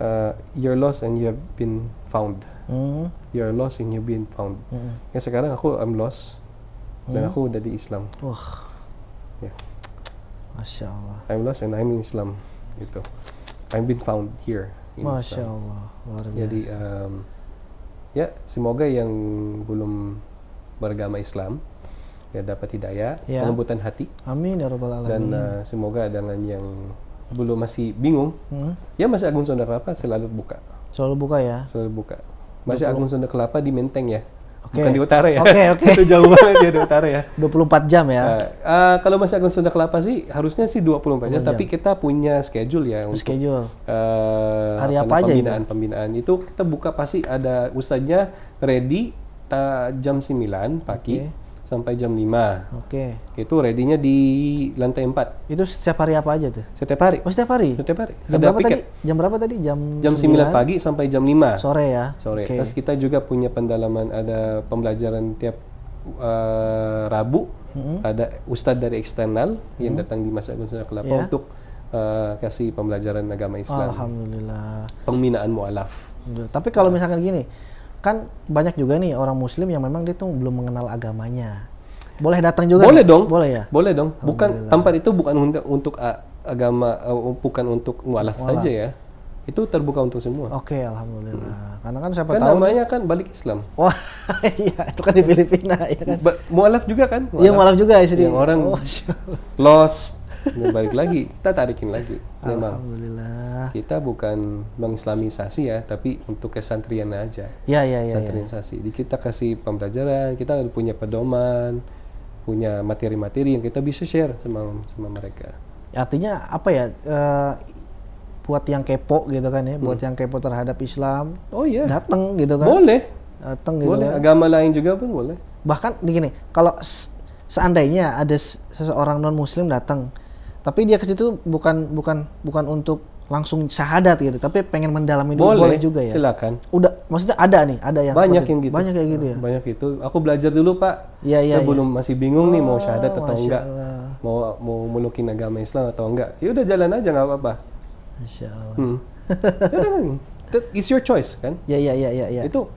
uh, you're lost and you have been found. Mm. You're lost and you've been found. Mm. Ya sekarang aku I'm lost mm. dan hmm. aku udah di Islam. Wah. Oh. Ya. Masya Allah. I'm lost and I'm in Islam. Gitu. I've been found here. In Masya Islam. Allah. Luar biasa. Jadi um, ya semoga yang belum beragama Islam ya dapat hidayah, ya. kelembutan hati. Amin ya robbal alamin. Dan uh, semoga dengan yang belum masih bingung, hmm. ya masih Agung Sunda Kelapa selalu buka. Selalu buka ya? Selalu buka. Masih Agung Sunda Kelapa di Menteng ya. Okay. Bukan di utara ya. Oke, okay, oke. Okay. Itu jauh banget dia di utara ya. 24 jam ya. Nah, uh, kalau masih Agung Sunda Kelapa sih harusnya sih 24 jam, jam, tapi kita punya schedule ya untuk schedule. Uh, hari apa aja pembinaan, itu? Pembinaan itu kita buka pasti ada ustadznya ready uh, jam 9 pagi. Okay sampai jam 5. Oke. Okay. Itu ready-nya di lantai 4. Itu setiap hari apa aja tuh? Setiap hari. Oh, setiap hari. Setiap hari. Jam Ada berapa piket. tadi? Jam berapa tadi? Jam Jam 9, pagi sampai jam 5. Sore ya. Sore. Okay. Terus kita juga punya pendalaman ada pembelajaran tiap uh, Rabu. Mm -hmm. Ada ustadz dari eksternal mm -hmm. yang mm-hmm. datang di Masa Agung Sunan Kelapa yeah. untuk uh, kasih pembelajaran agama Islam. Alhamdulillah. Pembinaan mualaf. Tapi kalau misalkan gini, kan banyak juga nih orang muslim yang memang dia tuh belum mengenal agamanya. Boleh datang juga? Boleh dong. Boleh ya? Boleh dong. Bukan tempat itu bukan untuk, untuk uh, agama uh, bukan untuk mualaf saja ya. Itu terbuka untuk semua. Oke, alhamdulillah. Hmm. Karena kan siapa kan tahu namanya kan balik Islam. Wah, oh, iya, itu kan di Filipina ya kan. mualaf juga kan? Iya, mualaf juga ya, Yang orang oh, lost nah, balik lagi, kita tarikin lagi. Memang. Alhamdulillah. Kita bukan mengislamisasi ya, tapi untuk kesantrian aja. Ya, ya, ya. Santrianisasi. Ya. kita kasih pembelajaran, kita punya pedoman, punya materi-materi yang kita bisa share sama sama mereka. Artinya apa ya? Uh, buat yang kepo gitu kan ya, buat hmm. yang kepo terhadap Islam. Oh iya. Yeah. Datang gitu kan. Boleh. Datang gitu boleh. kan. Agama lain juga pun boleh. Bahkan begini, kalau seandainya ada seseorang non muslim datang tapi dia ke situ bukan bukan bukan untuk langsung syahadat gitu tapi pengen mendalami dulu boleh, boleh juga ya silakan udah maksudnya ada nih ada yang banyak yang gitu banyak kayak gitu ya banyak itu aku belajar dulu pak ya, ya, saya ya. belum iya. masih bingung oh, nih mau syahadat atau oh, enggak Allah. mau mau melukin agama Islam atau enggak ya udah jalan aja nggak apa-apa Masya Allah hmm. it's ya kan? is your choice kan ya ya ya ya, ya. itu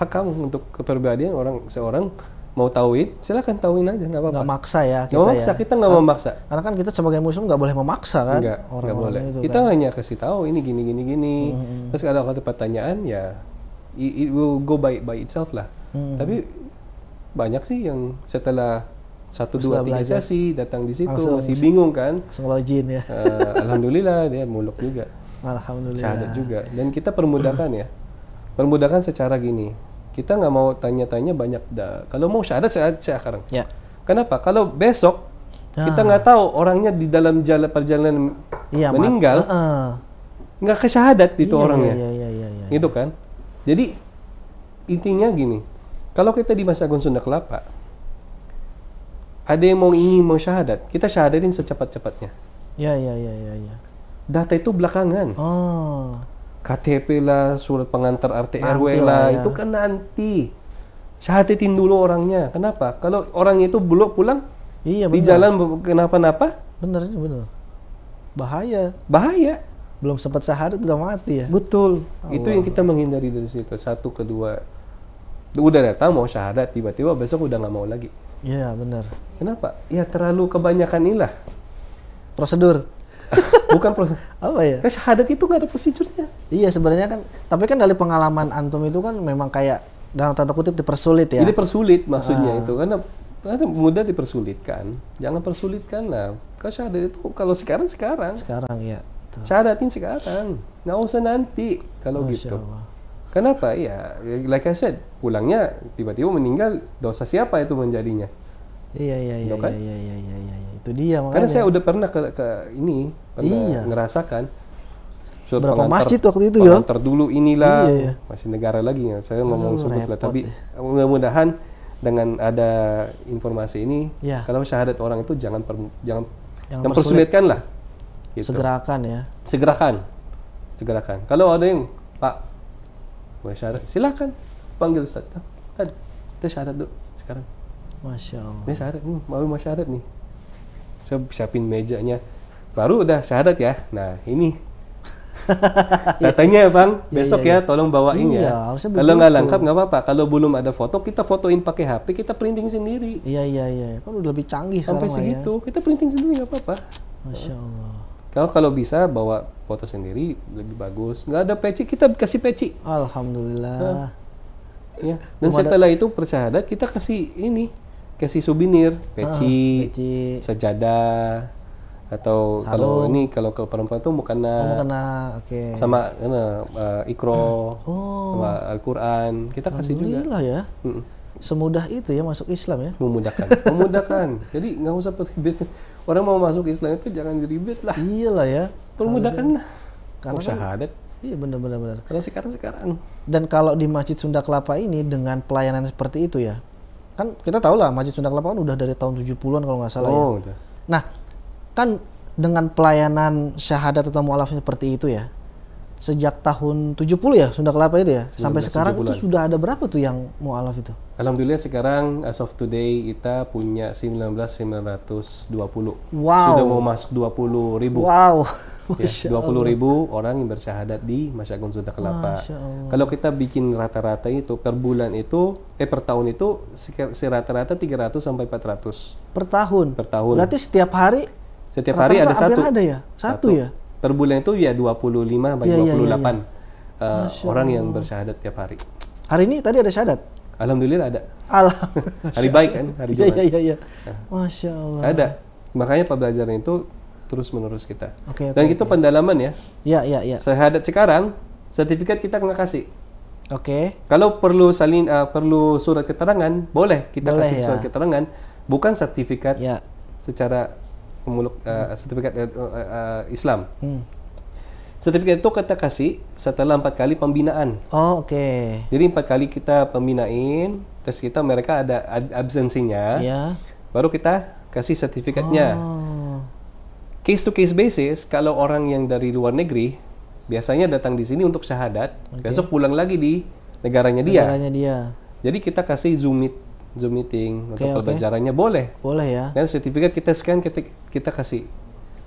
hak kamu untuk kepribadian orang seorang mau tauin, silahkan tauin aja, nggak apa-apa. Nggak maksa ya kita nggak maksa, ya. kita nggak kan, memaksa. Karena kan kita sebagai muslim nggak boleh memaksa kan nggak, orang nggak boleh. itu Kita kan. hanya kasih tahu ini gini, gini, gini. Hmm. Terus kalau ada pertanyaan ya it, will go by by itself lah. Hmm. Tapi banyak sih yang setelah satu dua tiga sesi datang di situ langsung, masih bingung kan langsung login ya uh, alhamdulillah dia muluk juga alhamdulillah Cahadat juga dan kita permudahkan ya permudahkan secara gini kita nggak mau tanya-tanya banyak dah. Kalau mau syahadat syahadat sekarang. Ya. Kenapa? Kalau besok ah. kita nggak tahu orangnya di dalam jalan perjalanan ya, meninggal nggak uh, ke syahadat itu iya, orangnya. Iya, iya, iya, iya, iya, Gitu kan? Jadi intinya gini, kalau kita di masa Agung Sunda Kelapa ada yang mau ingin mau syahadat, kita syahadatin secepat-cepatnya. Ya, ya, ya, ya, ya. Data itu belakangan. Oh. KTP lah, surat pengantar RT RW lah, ya. itu kan nanti. Syahadatin dulu orangnya. Kenapa? Kalau orang itu belum pulang, iya, di jalan kenapa-napa? Bener, bener. Bahaya. Bahaya. Belum sempat syahadat udah mati ya. Betul. Allah. Itu yang kita menghindari dari situ. Satu, kedua. Udah datang mau syahadat, tiba-tiba besok udah nggak mau lagi. Iya, benar. Kenapa? Ya terlalu kebanyakan ilah. Prosedur bukan proses. apa ya? Karena syahadat itu nggak ada prosedurnya. Iya sebenarnya kan, tapi kan dari pengalaman antum itu kan memang kayak dalam tanda kutip dipersulit ya. Ini persulit maksudnya ah. itu karena karena mudah dipersulitkan. Jangan persulitkan lah. Karena syahadat itu kalau sekarang sekarang. Sekarang ya. Syahadatin sekarang. Nggak usah nanti kalau Masya gitu. Allah. Kenapa? Ya, like I said, pulangnya tiba-tiba meninggal dosa siapa itu menjadinya? Iya iya iya gitu kan? iya iya iya iya. iya itu dia makanya. Karena saya udah pernah ke, ke ini pernah iya. ngerasakan. Berapa pengantar, masjid waktu itu ya? Pengantar dulu inilah iya, iya. masih negara lagi ya. Saya Aduh, ngomong sebut lah, tapi ya. mudah-mudahan dengan ada informasi ini, ya. kalau syahadat orang itu jangan per, jangan, jangan mempersulitkan lah. Gitu. Segerakan ya. Segerakan, segerakan. Kalau ada yang Pak, mau syahadat, silakan panggil Ustaz. Kan, kita syahadat dulu sekarang. Masya Allah. Ini syahadat nih, mau syahadat nih saya siapin mejanya baru udah syahadat ya nah ini datanya bang iya, besok iya, ya iya. tolong bawain ya. iya, ya kalau nggak lengkap nggak apa-apa kalau belum ada foto kita fotoin pakai HP kita printing sendiri iya iya iya kan udah lebih canggih sampai ya. segitu kita printing sendiri nggak apa-apa masya Allah kalau kalau bisa bawa foto sendiri lebih bagus nggak ada peci kita kasih peci alhamdulillah ya dan setelah itu persyahadat kita kasih ini kasih souvenir, ah, peci, ah, peci. sejadah atau kalau ini kalau ke perempuan tuh mukena. Oh, Oke. Okay. Sama kena uh, ikro. Ah, oh. Sama Al-Qur'an. Kita kasih juga. lah ya. hmm. Semudah itu ya masuk Islam ya. Memudahkan. Memudahkan. Jadi nggak usah ribet Orang mau masuk Islam itu jangan ribet lah. Iyalah ya. Memudahkan lah. Karena syahadat. Kan- iya benar benar benar. Kalau sekarang sekarang. Dan kalau di Masjid Sunda Kelapa ini dengan pelayanan seperti itu ya, kan kita tahu lah Masjid Sunda Kelapa kan udah dari tahun 70-an kalau nggak salah ya. oh, ya. Udah. Nah, kan dengan pelayanan syahadat atau mualaf seperti itu ya, sejak tahun 70 ya Sunda Kelapa itu ya sampai sekarang itu sudah ada berapa tuh yang mualaf itu? Alhamdulillah sekarang as of today kita punya 19.920. Wow. Sudah mau masuk 20 ribu. Wow. ya, 20 ribu orang yang bersyahadat di masyarakat Sunda Kelapa. Kalau kita bikin rata-rata itu per bulan itu eh per tahun itu rata-rata 300 sampai 400. Per tahun. Per tahun. Berarti setiap hari setiap rata -rata hari ada satu. ada ya? Satu, satu. ya? per bulan itu ya 25 sampai ya, 28 ya, ya, ya. Uh, orang yang bersyahadat tiap hari. Hari ini tadi ada syahadat? Alhamdulillah ada. Alhamdulillah hari baik kan, hari iya, Jumat. Iya, iya, iya. Masya Allah. Ada. Makanya pembelajaran itu terus menerus kita. Okay, okay, Dan itu pendalaman ya. Iya, iya, iya. Syahadat sekarang, sertifikat kita nggak kasih. Oke. Okay. Kalau perlu salin uh, perlu surat keterangan, boleh kita boleh, kasih ya. surat keterangan, bukan sertifikat. Ya. Secara Pemuluk uh, eh, sertifikat uh, uh, Islam. Hmm. Sertifikat itu kita kasih setelah empat kali pembinaan. Oh, oke. Okay. Jadi empat kali kita pembinain, terus kita mereka ada absensinya, yeah. baru kita kasih sertifikatnya. Oh. Case to case basis, kalau orang yang dari luar negeri biasanya datang di sini untuk syahadat, okay. besok pulang lagi di negaranya dia. Negaranya dia. Jadi kita kasih Zoom meet Zoom meeting okay, untuk okay. boleh. Boleh ya. Dan sertifikat kita scan kita kita kasih.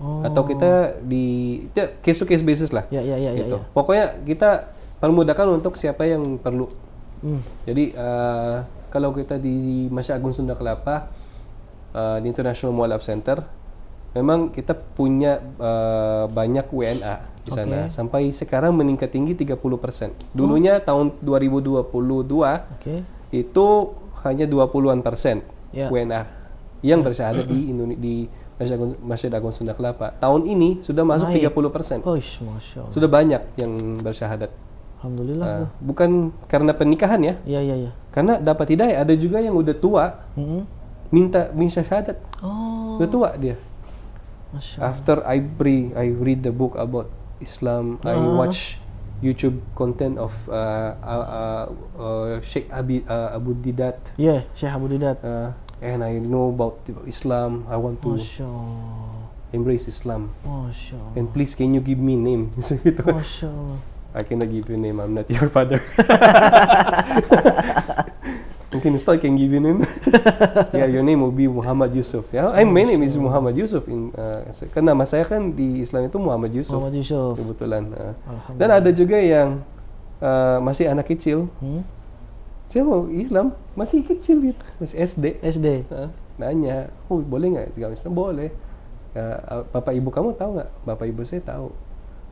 Oh. Atau kita di ya, case to case basis lah. Ya ya ya, ya gitu. ya, ya. Pokoknya kita permudahkan untuk siapa yang perlu. Hmm. Jadi uh, kalau kita di Masya Agung Sunda Kelapa uh, di International Mall Up Center memang kita punya uh, banyak WNA di sana sampai sekarang meningkat tinggi 30%. Dulunya oh. tahun 2022 okay. itu hanya 20-an persen yeah. WNA yang bersyahadat di Indonesia di Masjid Agung Sunda Kelapa. Tahun ini sudah masuk Naik. 30 persen. Sudah banyak yang bersyahadat. Alhamdulillah. Uh, bukan karena pernikahan ya? Iya iya iya. Karena dapat tidak ada juga yang udah tua mm -hmm. minta minta syahadat. Oh. Udah tua dia. Masya After I pray I read the book about Islam, I ah. watch YouTube content of uh, uh, uh, uh, Sheikh Abi uh, Abu Didat. Yeah, Sheikh Abu Didat. Uh, and I know about Islam. I want to Mashallah. embrace Islam. Mashallah. And please, can you give me name? Mashallah. I cannot give you name. I'm not your father. Mungkin start can give you name. yeah, your name will be Muhammad Yusuf. Yeah, I, my name is Muhammad Yusuf. In, uh, kan nama saya kan di Islam itu Muhammad Yusuf. Muhammad Yusuf. Kebetulan. Uh. Dan ada juga yang uh, masih anak kecil. Hmm? Saya mau Islam, masih kecil gitu, masih SD. SD. Uh, nanya, oh, boleh nggak segala Islam? Boleh. Uh, uh, bapak ibu kamu tahu nggak? Bapak ibu saya tahu.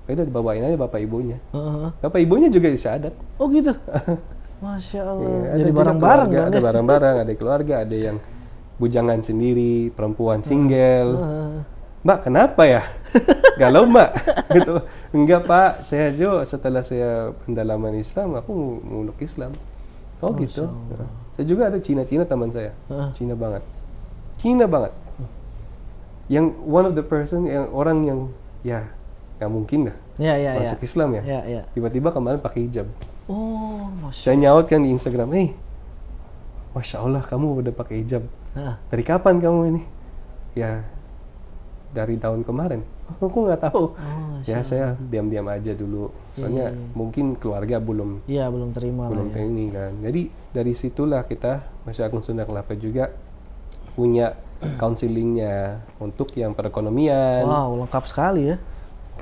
Udah dibawain aja bapak ibunya. Uh -huh. Uh. Bapak ibunya juga syahadat. Oh gitu. Masya Allah. Iya, ya, Jadi barang-barang Ada barang-barang, ada keluarga, ada yang bujangan sendiri, perempuan single. Uh, uh. Mbak, kenapa ya? Galau mbak? gitu. Enggak pak, saya jo setelah saya pendalaman Islam, aku muluk Islam. Oh, Masya gitu. Allah. saya juga ada Cina-Cina teman saya. Uh. Cina banget. Cina banget. Yang one of the person yang orang yang ya nggak mungkin dah ya, ya, ya. masuk ya. Islam ya. Tiba-tiba ya, ya. kemarin pakai hijab. Oh, Saya nyaut kan di Instagram, eh, hey, Masya Allah kamu udah pakai hijab. Hah? Dari kapan kamu ini? Ya, dari tahun kemarin. Aku nggak tahu. Oh, ya, saya diam-diam aja dulu. Soalnya yeah, iya, iya. mungkin keluarga belum. Iya, belum terima belum lah. Ya. ini kan. Jadi dari situlah kita Masya Agung Sunda Kelapa juga punya counselingnya untuk yang perekonomian. Wow, lengkap sekali ya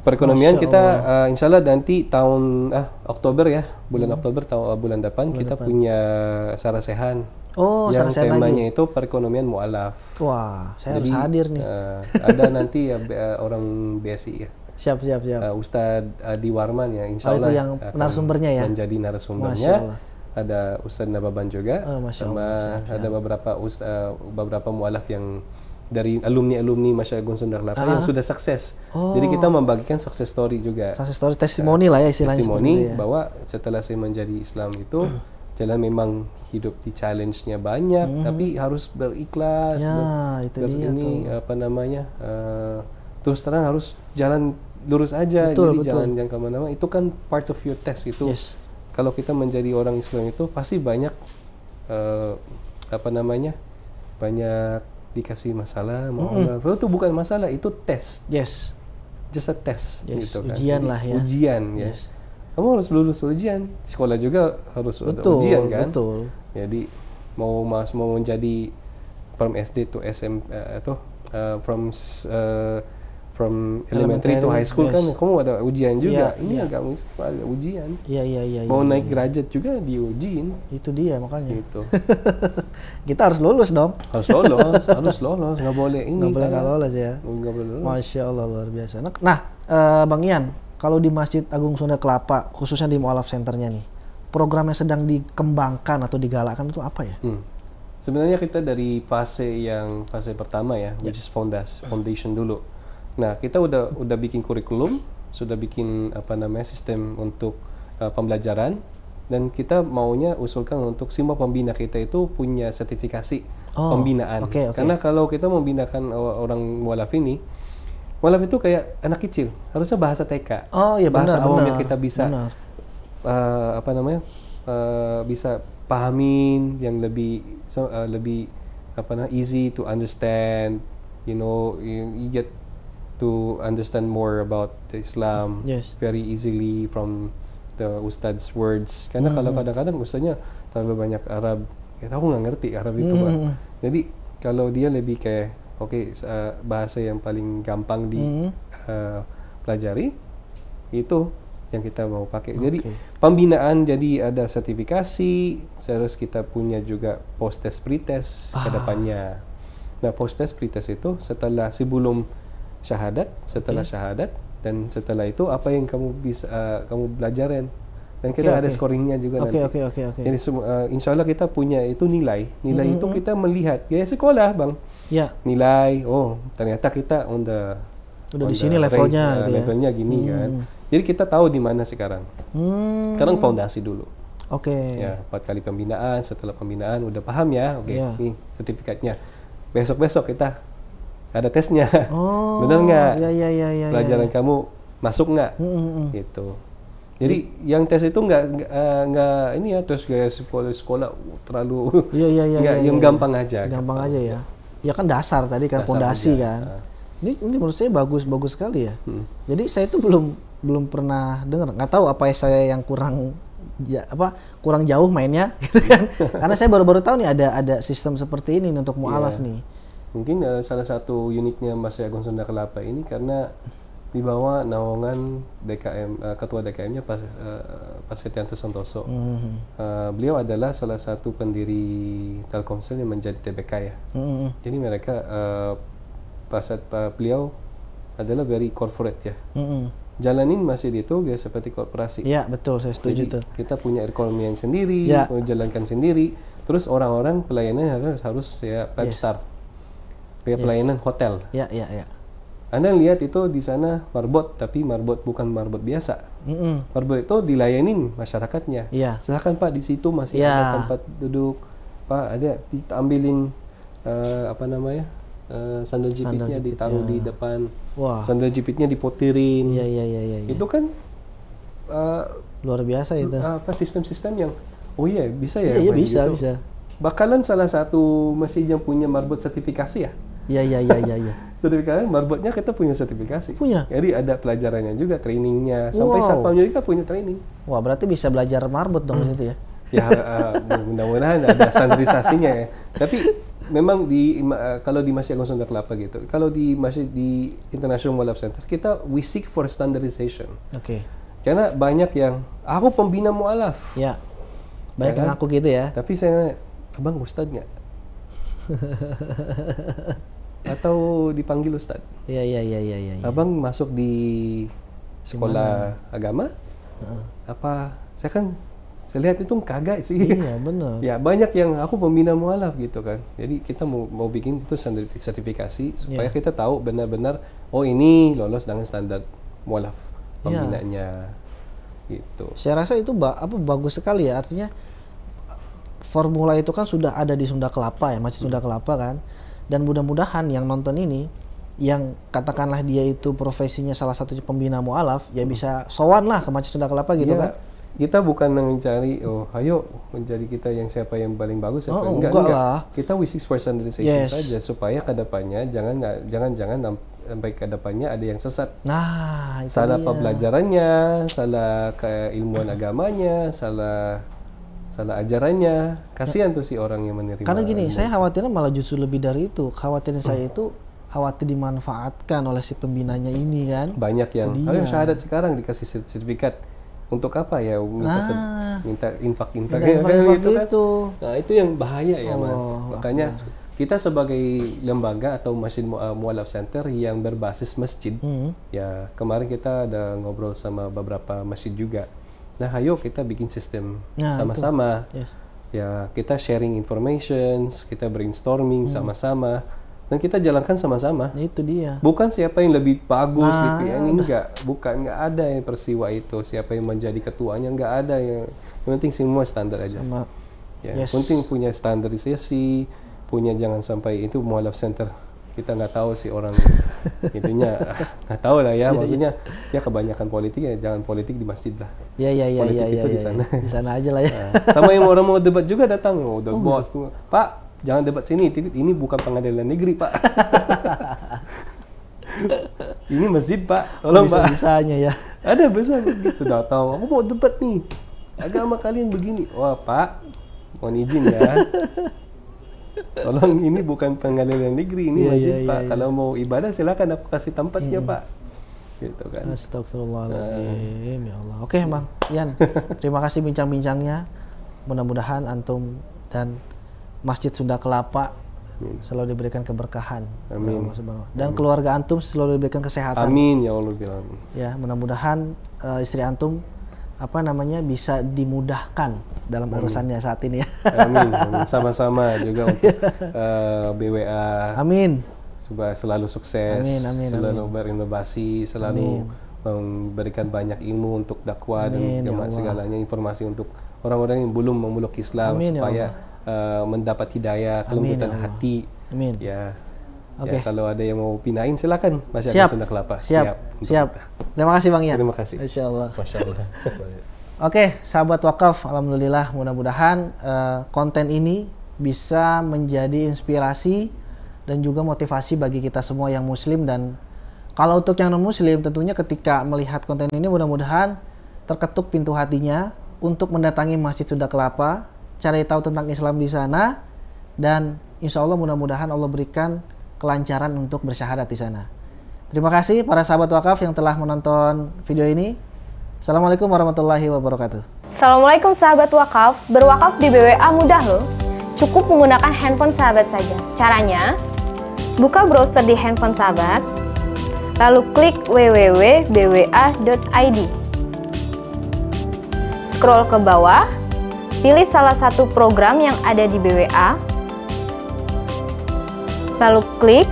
perekonomian Masya kita Allah. uh, eh, insyaallah nanti tahun ah Oktober ya bulan hmm. Oktober tahun eh, bulan depan bulan kita depan. punya sarasehan oh yang sarasehan temanya lagi. itu perekonomian mualaf wah saya Jadi, harus hadir nih uh, ada nanti ya orang BSI ya siap siap siap uh, Ustadz Adi Warman ya insyaallah oh, itu yang narasumbernya ya menjadi narasumbernya ada Ustadz Nababan juga oh, Masya sama Allah, ada beberapa uh, beberapa mualaf yang dari alumni-alumni Masya Agung Sundar Lapa ah. yang sudah sukses. Oh. Jadi kita membagikan sukses story juga. Sukses story testimoni nah, lah ya istilahnya. Testimoni ya. bahwa setelah saya menjadi Islam itu jalan memang hidup di challenge-nya banyak, mm. tapi harus berikhlas. Ya, ber, itu ber, dia ini tuh. apa namanya? Uh, terus terang harus jalan lurus aja. Betul, jadi betul. jangan yang kemana-mana. Itu kan part of your test itu. Yes. Kalau kita menjadi orang Islam itu pasti banyak uh, apa namanya? banyak dikasih masalah mau mm -hmm. itu bukan masalah itu tes yes just a test yes. gitu kan ujian lah ya ujian ya yes. kamu harus lulus ujian sekolah juga harus betul, ujian kan betul jadi mau mas mau menjadi from SD to SM uh, eh, atau uh, from uh, from elementary, elementary to high school kan, yes. kan kamu ada ujian iya, juga. Yeah, ini yeah. agak musik ada ujian. Iya yeah, iya yeah, iya. Yeah, Mau yeah, naik yeah. derajat juga diujiin. Itu dia makanya. Gitu. Kita harus lulus dong. Harus lulus harus lulus nggak boleh ini. Nggak boleh kan. nggak lulus ya. Nggak boleh lulus Masya Allah luar biasa. Nah, uh, Bang Ian, kalau di Masjid Agung Sunda Kelapa, khususnya di Mualaf Centernya nih, program yang sedang dikembangkan atau digalakkan itu apa ya? Hmm sebenarnya kita dari fase yang fase pertama ya, yeah. which is fondas, foundation dulu. Nah, kita udah udah bikin kurikulum, sudah bikin apa namanya sistem untuk uh, pembelajaran dan kita maunya usulkan untuk semua pembina kita itu punya sertifikasi oh, pembinaan. Okay, okay. Karena kalau kita membinakan orang mualaf ini mualaf itu kayak anak kecil, harusnya bahasa TK. Oh, iya bahasa benar, awam benar, yang kita bisa benar. Uh, apa namanya? Uh, bisa pahamin yang lebih uh, lebih apa namanya easy to understand, you know, you get to understand more about the Islam yes. very easily from the ustad's words. Karena hmm. kalau kadang-kadang ustadznya terlalu banyak Arab, ya aku nggak ngerti Arab itu mm-hmm. Pak. Hmm. Jadi kalau dia lebih kayak oke okay, uh, eh, bahasa yang paling gampang di mm-hmm. uh, itu yang kita mau pakai. Okay. Jadi pembinaan jadi ada sertifikasi, terus kita punya juga post test pretest ah. kedepannya Nah, post test pre test itu setelah sebelum syahadat setelah okay. syahadat dan setelah itu apa yang kamu bisa uh, kamu belajarin dan kita okay, ada okay. scoringnya juga okay, nanti. okay, okay, Okay. Jadi uh, eh, insya Allah kita punya itu nilai. Nilai mm-hmm. itu kita melihat ya sekolah bang. Ya. Yeah. Nilai. Oh ternyata kita on the udah on di sini levelnya, rate, eh, gitu ya? levelnya gini hmm. kan. Jadi kita tahu di mana sekarang. Hmm. Sekarang fondasi dulu. Oke. Okay. Ya empat kali pembinaan. Setelah pembinaan udah paham ya. Oke. Okay, ya. yeah. ini sertifikatnya. Besok besok kita ada tesnya. Oh, Benar nggak? Ya, ya, ya, ya, ya Pelajaran ya, ya. kamu masuk nggak? Hmm, hmm, hmm, Gitu. Jadi yang tes itu nggak nggak eh, ini ya tes gaya sekolah sekolah terlalu iya, iya, iya, nggak iya, ya, yang iya, iya. gampang ya. aja. Gampang aja ya. Ya kan dasar tadi kan pondasi kan. Ah. Ini, ini menurut saya bagus bagus sekali ya. Hmm. Jadi saya itu belum belum pernah dengar nggak tahu apa saya yang kurang ya, apa kurang jauh mainnya gitu kan. Karena saya baru-baru tahu nih ada ada sistem seperti ini untuk mualaf yeah. nih mungkin uh, salah satu uniknya Mas Agung Sunda Kelapa ini karena di bawah naungan DKM uh, eh, ketua DKM-nya Pak uh, eh, Pak Setianto Santoso. Mm -hmm. uh, beliau adalah salah satu pendiri Telkomsel yang menjadi TBK ya. Mm -hmm. Jadi mereka uh, Pak Set, Pak beliau adalah very corporate ya. Mm -hmm. Jalanin masih itu ya seperti korporasi. Ya betul, saya setuju Jadi, tuh. Kita punya ekonomi yang sendiri, ya. menjalankan sendiri. Terus orang-orang pelayanannya harus harus ya five yes. star kayak yes. pelayanan hotel. Ya, ya, ya. Anda lihat itu di sana marbot, tapi marbot bukan marbot biasa. Mm-mm. Marbot itu dilayanin masyarakatnya. Yeah. Silahkan Pak di situ masih yeah. ada tempat duduk. Pak ada diambilin uh, eh, apa namanya uh, sandal jepitnya jipit, ditaruh ya. di depan. Wah. Sandal jepitnya dipotirin. Iya iya iya. Ya, ya. Itu kan uh, luar biasa itu. Apa sistem-sistem yang oh iya yeah, bisa ya. Iya, iya bisa gitu. bisa. Bakalan salah satu masjid yang punya marbot sertifikasi ya? Iya iya iya iya. Ya. ya, ya, ya sertifikasi marbotnya kita punya sertifikasi. Punya. Jadi ada pelajarannya juga, trainingnya. Sampai wow. satpamnya juga punya training. Wah berarti bisa belajar marbot dong hmm. itu ya? Ya uh, mudah-mudahan ada standarisasinya ya. Tapi memang di uh, kalau di Masjid Agung Sunda Kelapa gitu, kalau di Masjid di International Wildlife Center kita we seek for standardization. Oke. Okay. Karena banyak yang aku pembina mualaf. Ya. Banyak ya kan? yang aku gitu ya. Tapi saya abang ustadnya. atau dipanggil ustad. Iya iya iya iya Ya, Abang masuk di sekolah Dimana? agama? Uh. Apa saya kan saya lihat itu kagak sih. Iya benar. ya banyak yang aku pembina mualaf gitu kan. Jadi kita mau mau bikin itu sertifikasi iya. supaya yeah. kita tahu benar-benar oh ini lolos dengan standar mualaf iya. pembinanya. Yeah. Gitu. Saya rasa itu ba apa bagus sekali ya artinya formula itu kan sudah ada di Sunda Kelapa ya, masih Sunda Kelapa kan dan mudah-mudahan yang nonton ini yang katakanlah dia itu profesinya salah satu pembina mualaf ya hmm. bisa sowan lah ke Masjid Sunda Kelapa gitu ya, kan kita bukan mencari oh ayo menjadi kita yang siapa yang paling bagus siapa oh, enggak, enggak, enggak. Lah. kita wisik personalization yes. saja supaya kedepannya jangan jangan jangan sampai kedepannya ada yang sesat nah salah dia. pembelajarannya salah keilmuan agamanya salah salah ajarannya kasihan ya. tuh si orang yang menerima karena gini ilmu. saya khawatirnya malah justru lebih dari itu khawatirnya hmm. saya itu khawatir dimanfaatkan oleh si pembinanya ini kan banyak yang ayo syahadat sekarang dikasih sertifikat untuk apa ya minta ah. infak infak, minta infak, gitu -infak, infak kan? itu, kan. nah itu yang bahaya ya man. makanya akbar. kita sebagai lembaga atau masjid uh, eh, mualaf center yang berbasis masjid hmm. ya kemarin kita ada ngobrol sama beberapa masjid juga Nah, ayo kita bikin sistem nah, sama-sama. Nah, yes. Ya, kita sharing information, kita brainstorming hmm. sama-sama. Dan kita jalankan sama-sama. Itu dia. Bukan siapa yang lebih bagus nah, gitu. Yang ini enggak, bukan enggak ada yang persiwa itu. Siapa yang menjadi ketuanya enggak ada yang yang penting semua standar aja. Sama. Ya, yes. penting punya standarisasi, punya jangan sampai itu mualaf center kita nggak tahu sih orang intinya nggak tahu lah ya iya, iya. maksudnya ya kebanyakan politik ya jangan politik di masjid lah ya ya ya politik ya, ya, itu ya, di iya. sana ya. di sana aja lah ya nah, sama yang orang mau debat juga datang oh, oh, buat gitu. pak jangan debat sini ini bukan pengadilan negeri pak ini masjid pak tolong bisa pak bisanya ya ada bisa gitu datang aku mau debat nih agama kalian begini wah pak mohon izin ya Tolong ini bukan pengadilan negeri ini yeah, wajib yeah, Pak. Yeah, Kalau iya. mau ibadah silakan aku kasih tempatnya hmm. Pak. Gitu kan. Astagfirullahaladzim uh. ya Allah. Oke, Bang Yan. Terima kasih bincang-bincangnya. Mudah-mudahan antum dan Masjid Sunda Kelapa Amin. selalu diberikan keberkahan. Amin. Dan Amin. keluarga antum selalu diberikan kesehatan. Amin ya Allah. Ya, ya mudah-mudahan uh, istri antum apa namanya bisa dimudahkan dalam urusannya saat ini ya. Amin. Sama-sama juga untuk uh, eh, BWA. Amin. Supaya selalu sukses, amin, amin, selalu amin. berinovasi, selalu amin. memberikan banyak ilmu untuk dakwah amin, dan ya segalanya informasi untuk orang-orang yang belum memeluk Islam amin, ya supaya ya uh, mendapat hidayah, kelembutan ya hati. Amin. Ya, Okay. Ya, kalau ada yang mau pindahin silakan masih Siap. ada Sunda Kelapa. Siap. Siap. Siap. Terima kasih Bang Ian. Terima kasih. Masya Allah. Masya Allah. Oke, okay, sahabat wakaf, alhamdulillah mudah-mudahan uh, konten ini bisa menjadi inspirasi dan juga motivasi bagi kita semua yang muslim dan kalau untuk yang non muslim tentunya ketika melihat konten ini mudah-mudahan terketuk pintu hatinya untuk mendatangi Masjid Sunda Kelapa, cari tahu tentang Islam di sana dan insya Allah mudah-mudahan Allah berikan kelancaran untuk bersyahadat di sana. Terima kasih para sahabat wakaf yang telah menonton video ini. Assalamualaikum warahmatullahi wabarakatuh. Assalamualaikum sahabat wakaf. Berwakaf di BWA mudah loh. Cukup menggunakan handphone sahabat saja. Caranya, buka browser di handphone sahabat, lalu klik www.bwa.id. Scroll ke bawah, pilih salah satu program yang ada di BWA, lalu klik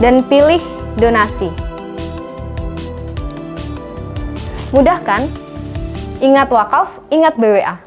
dan pilih donasi. Mudah kan? Ingat wakaf, ingat BWA.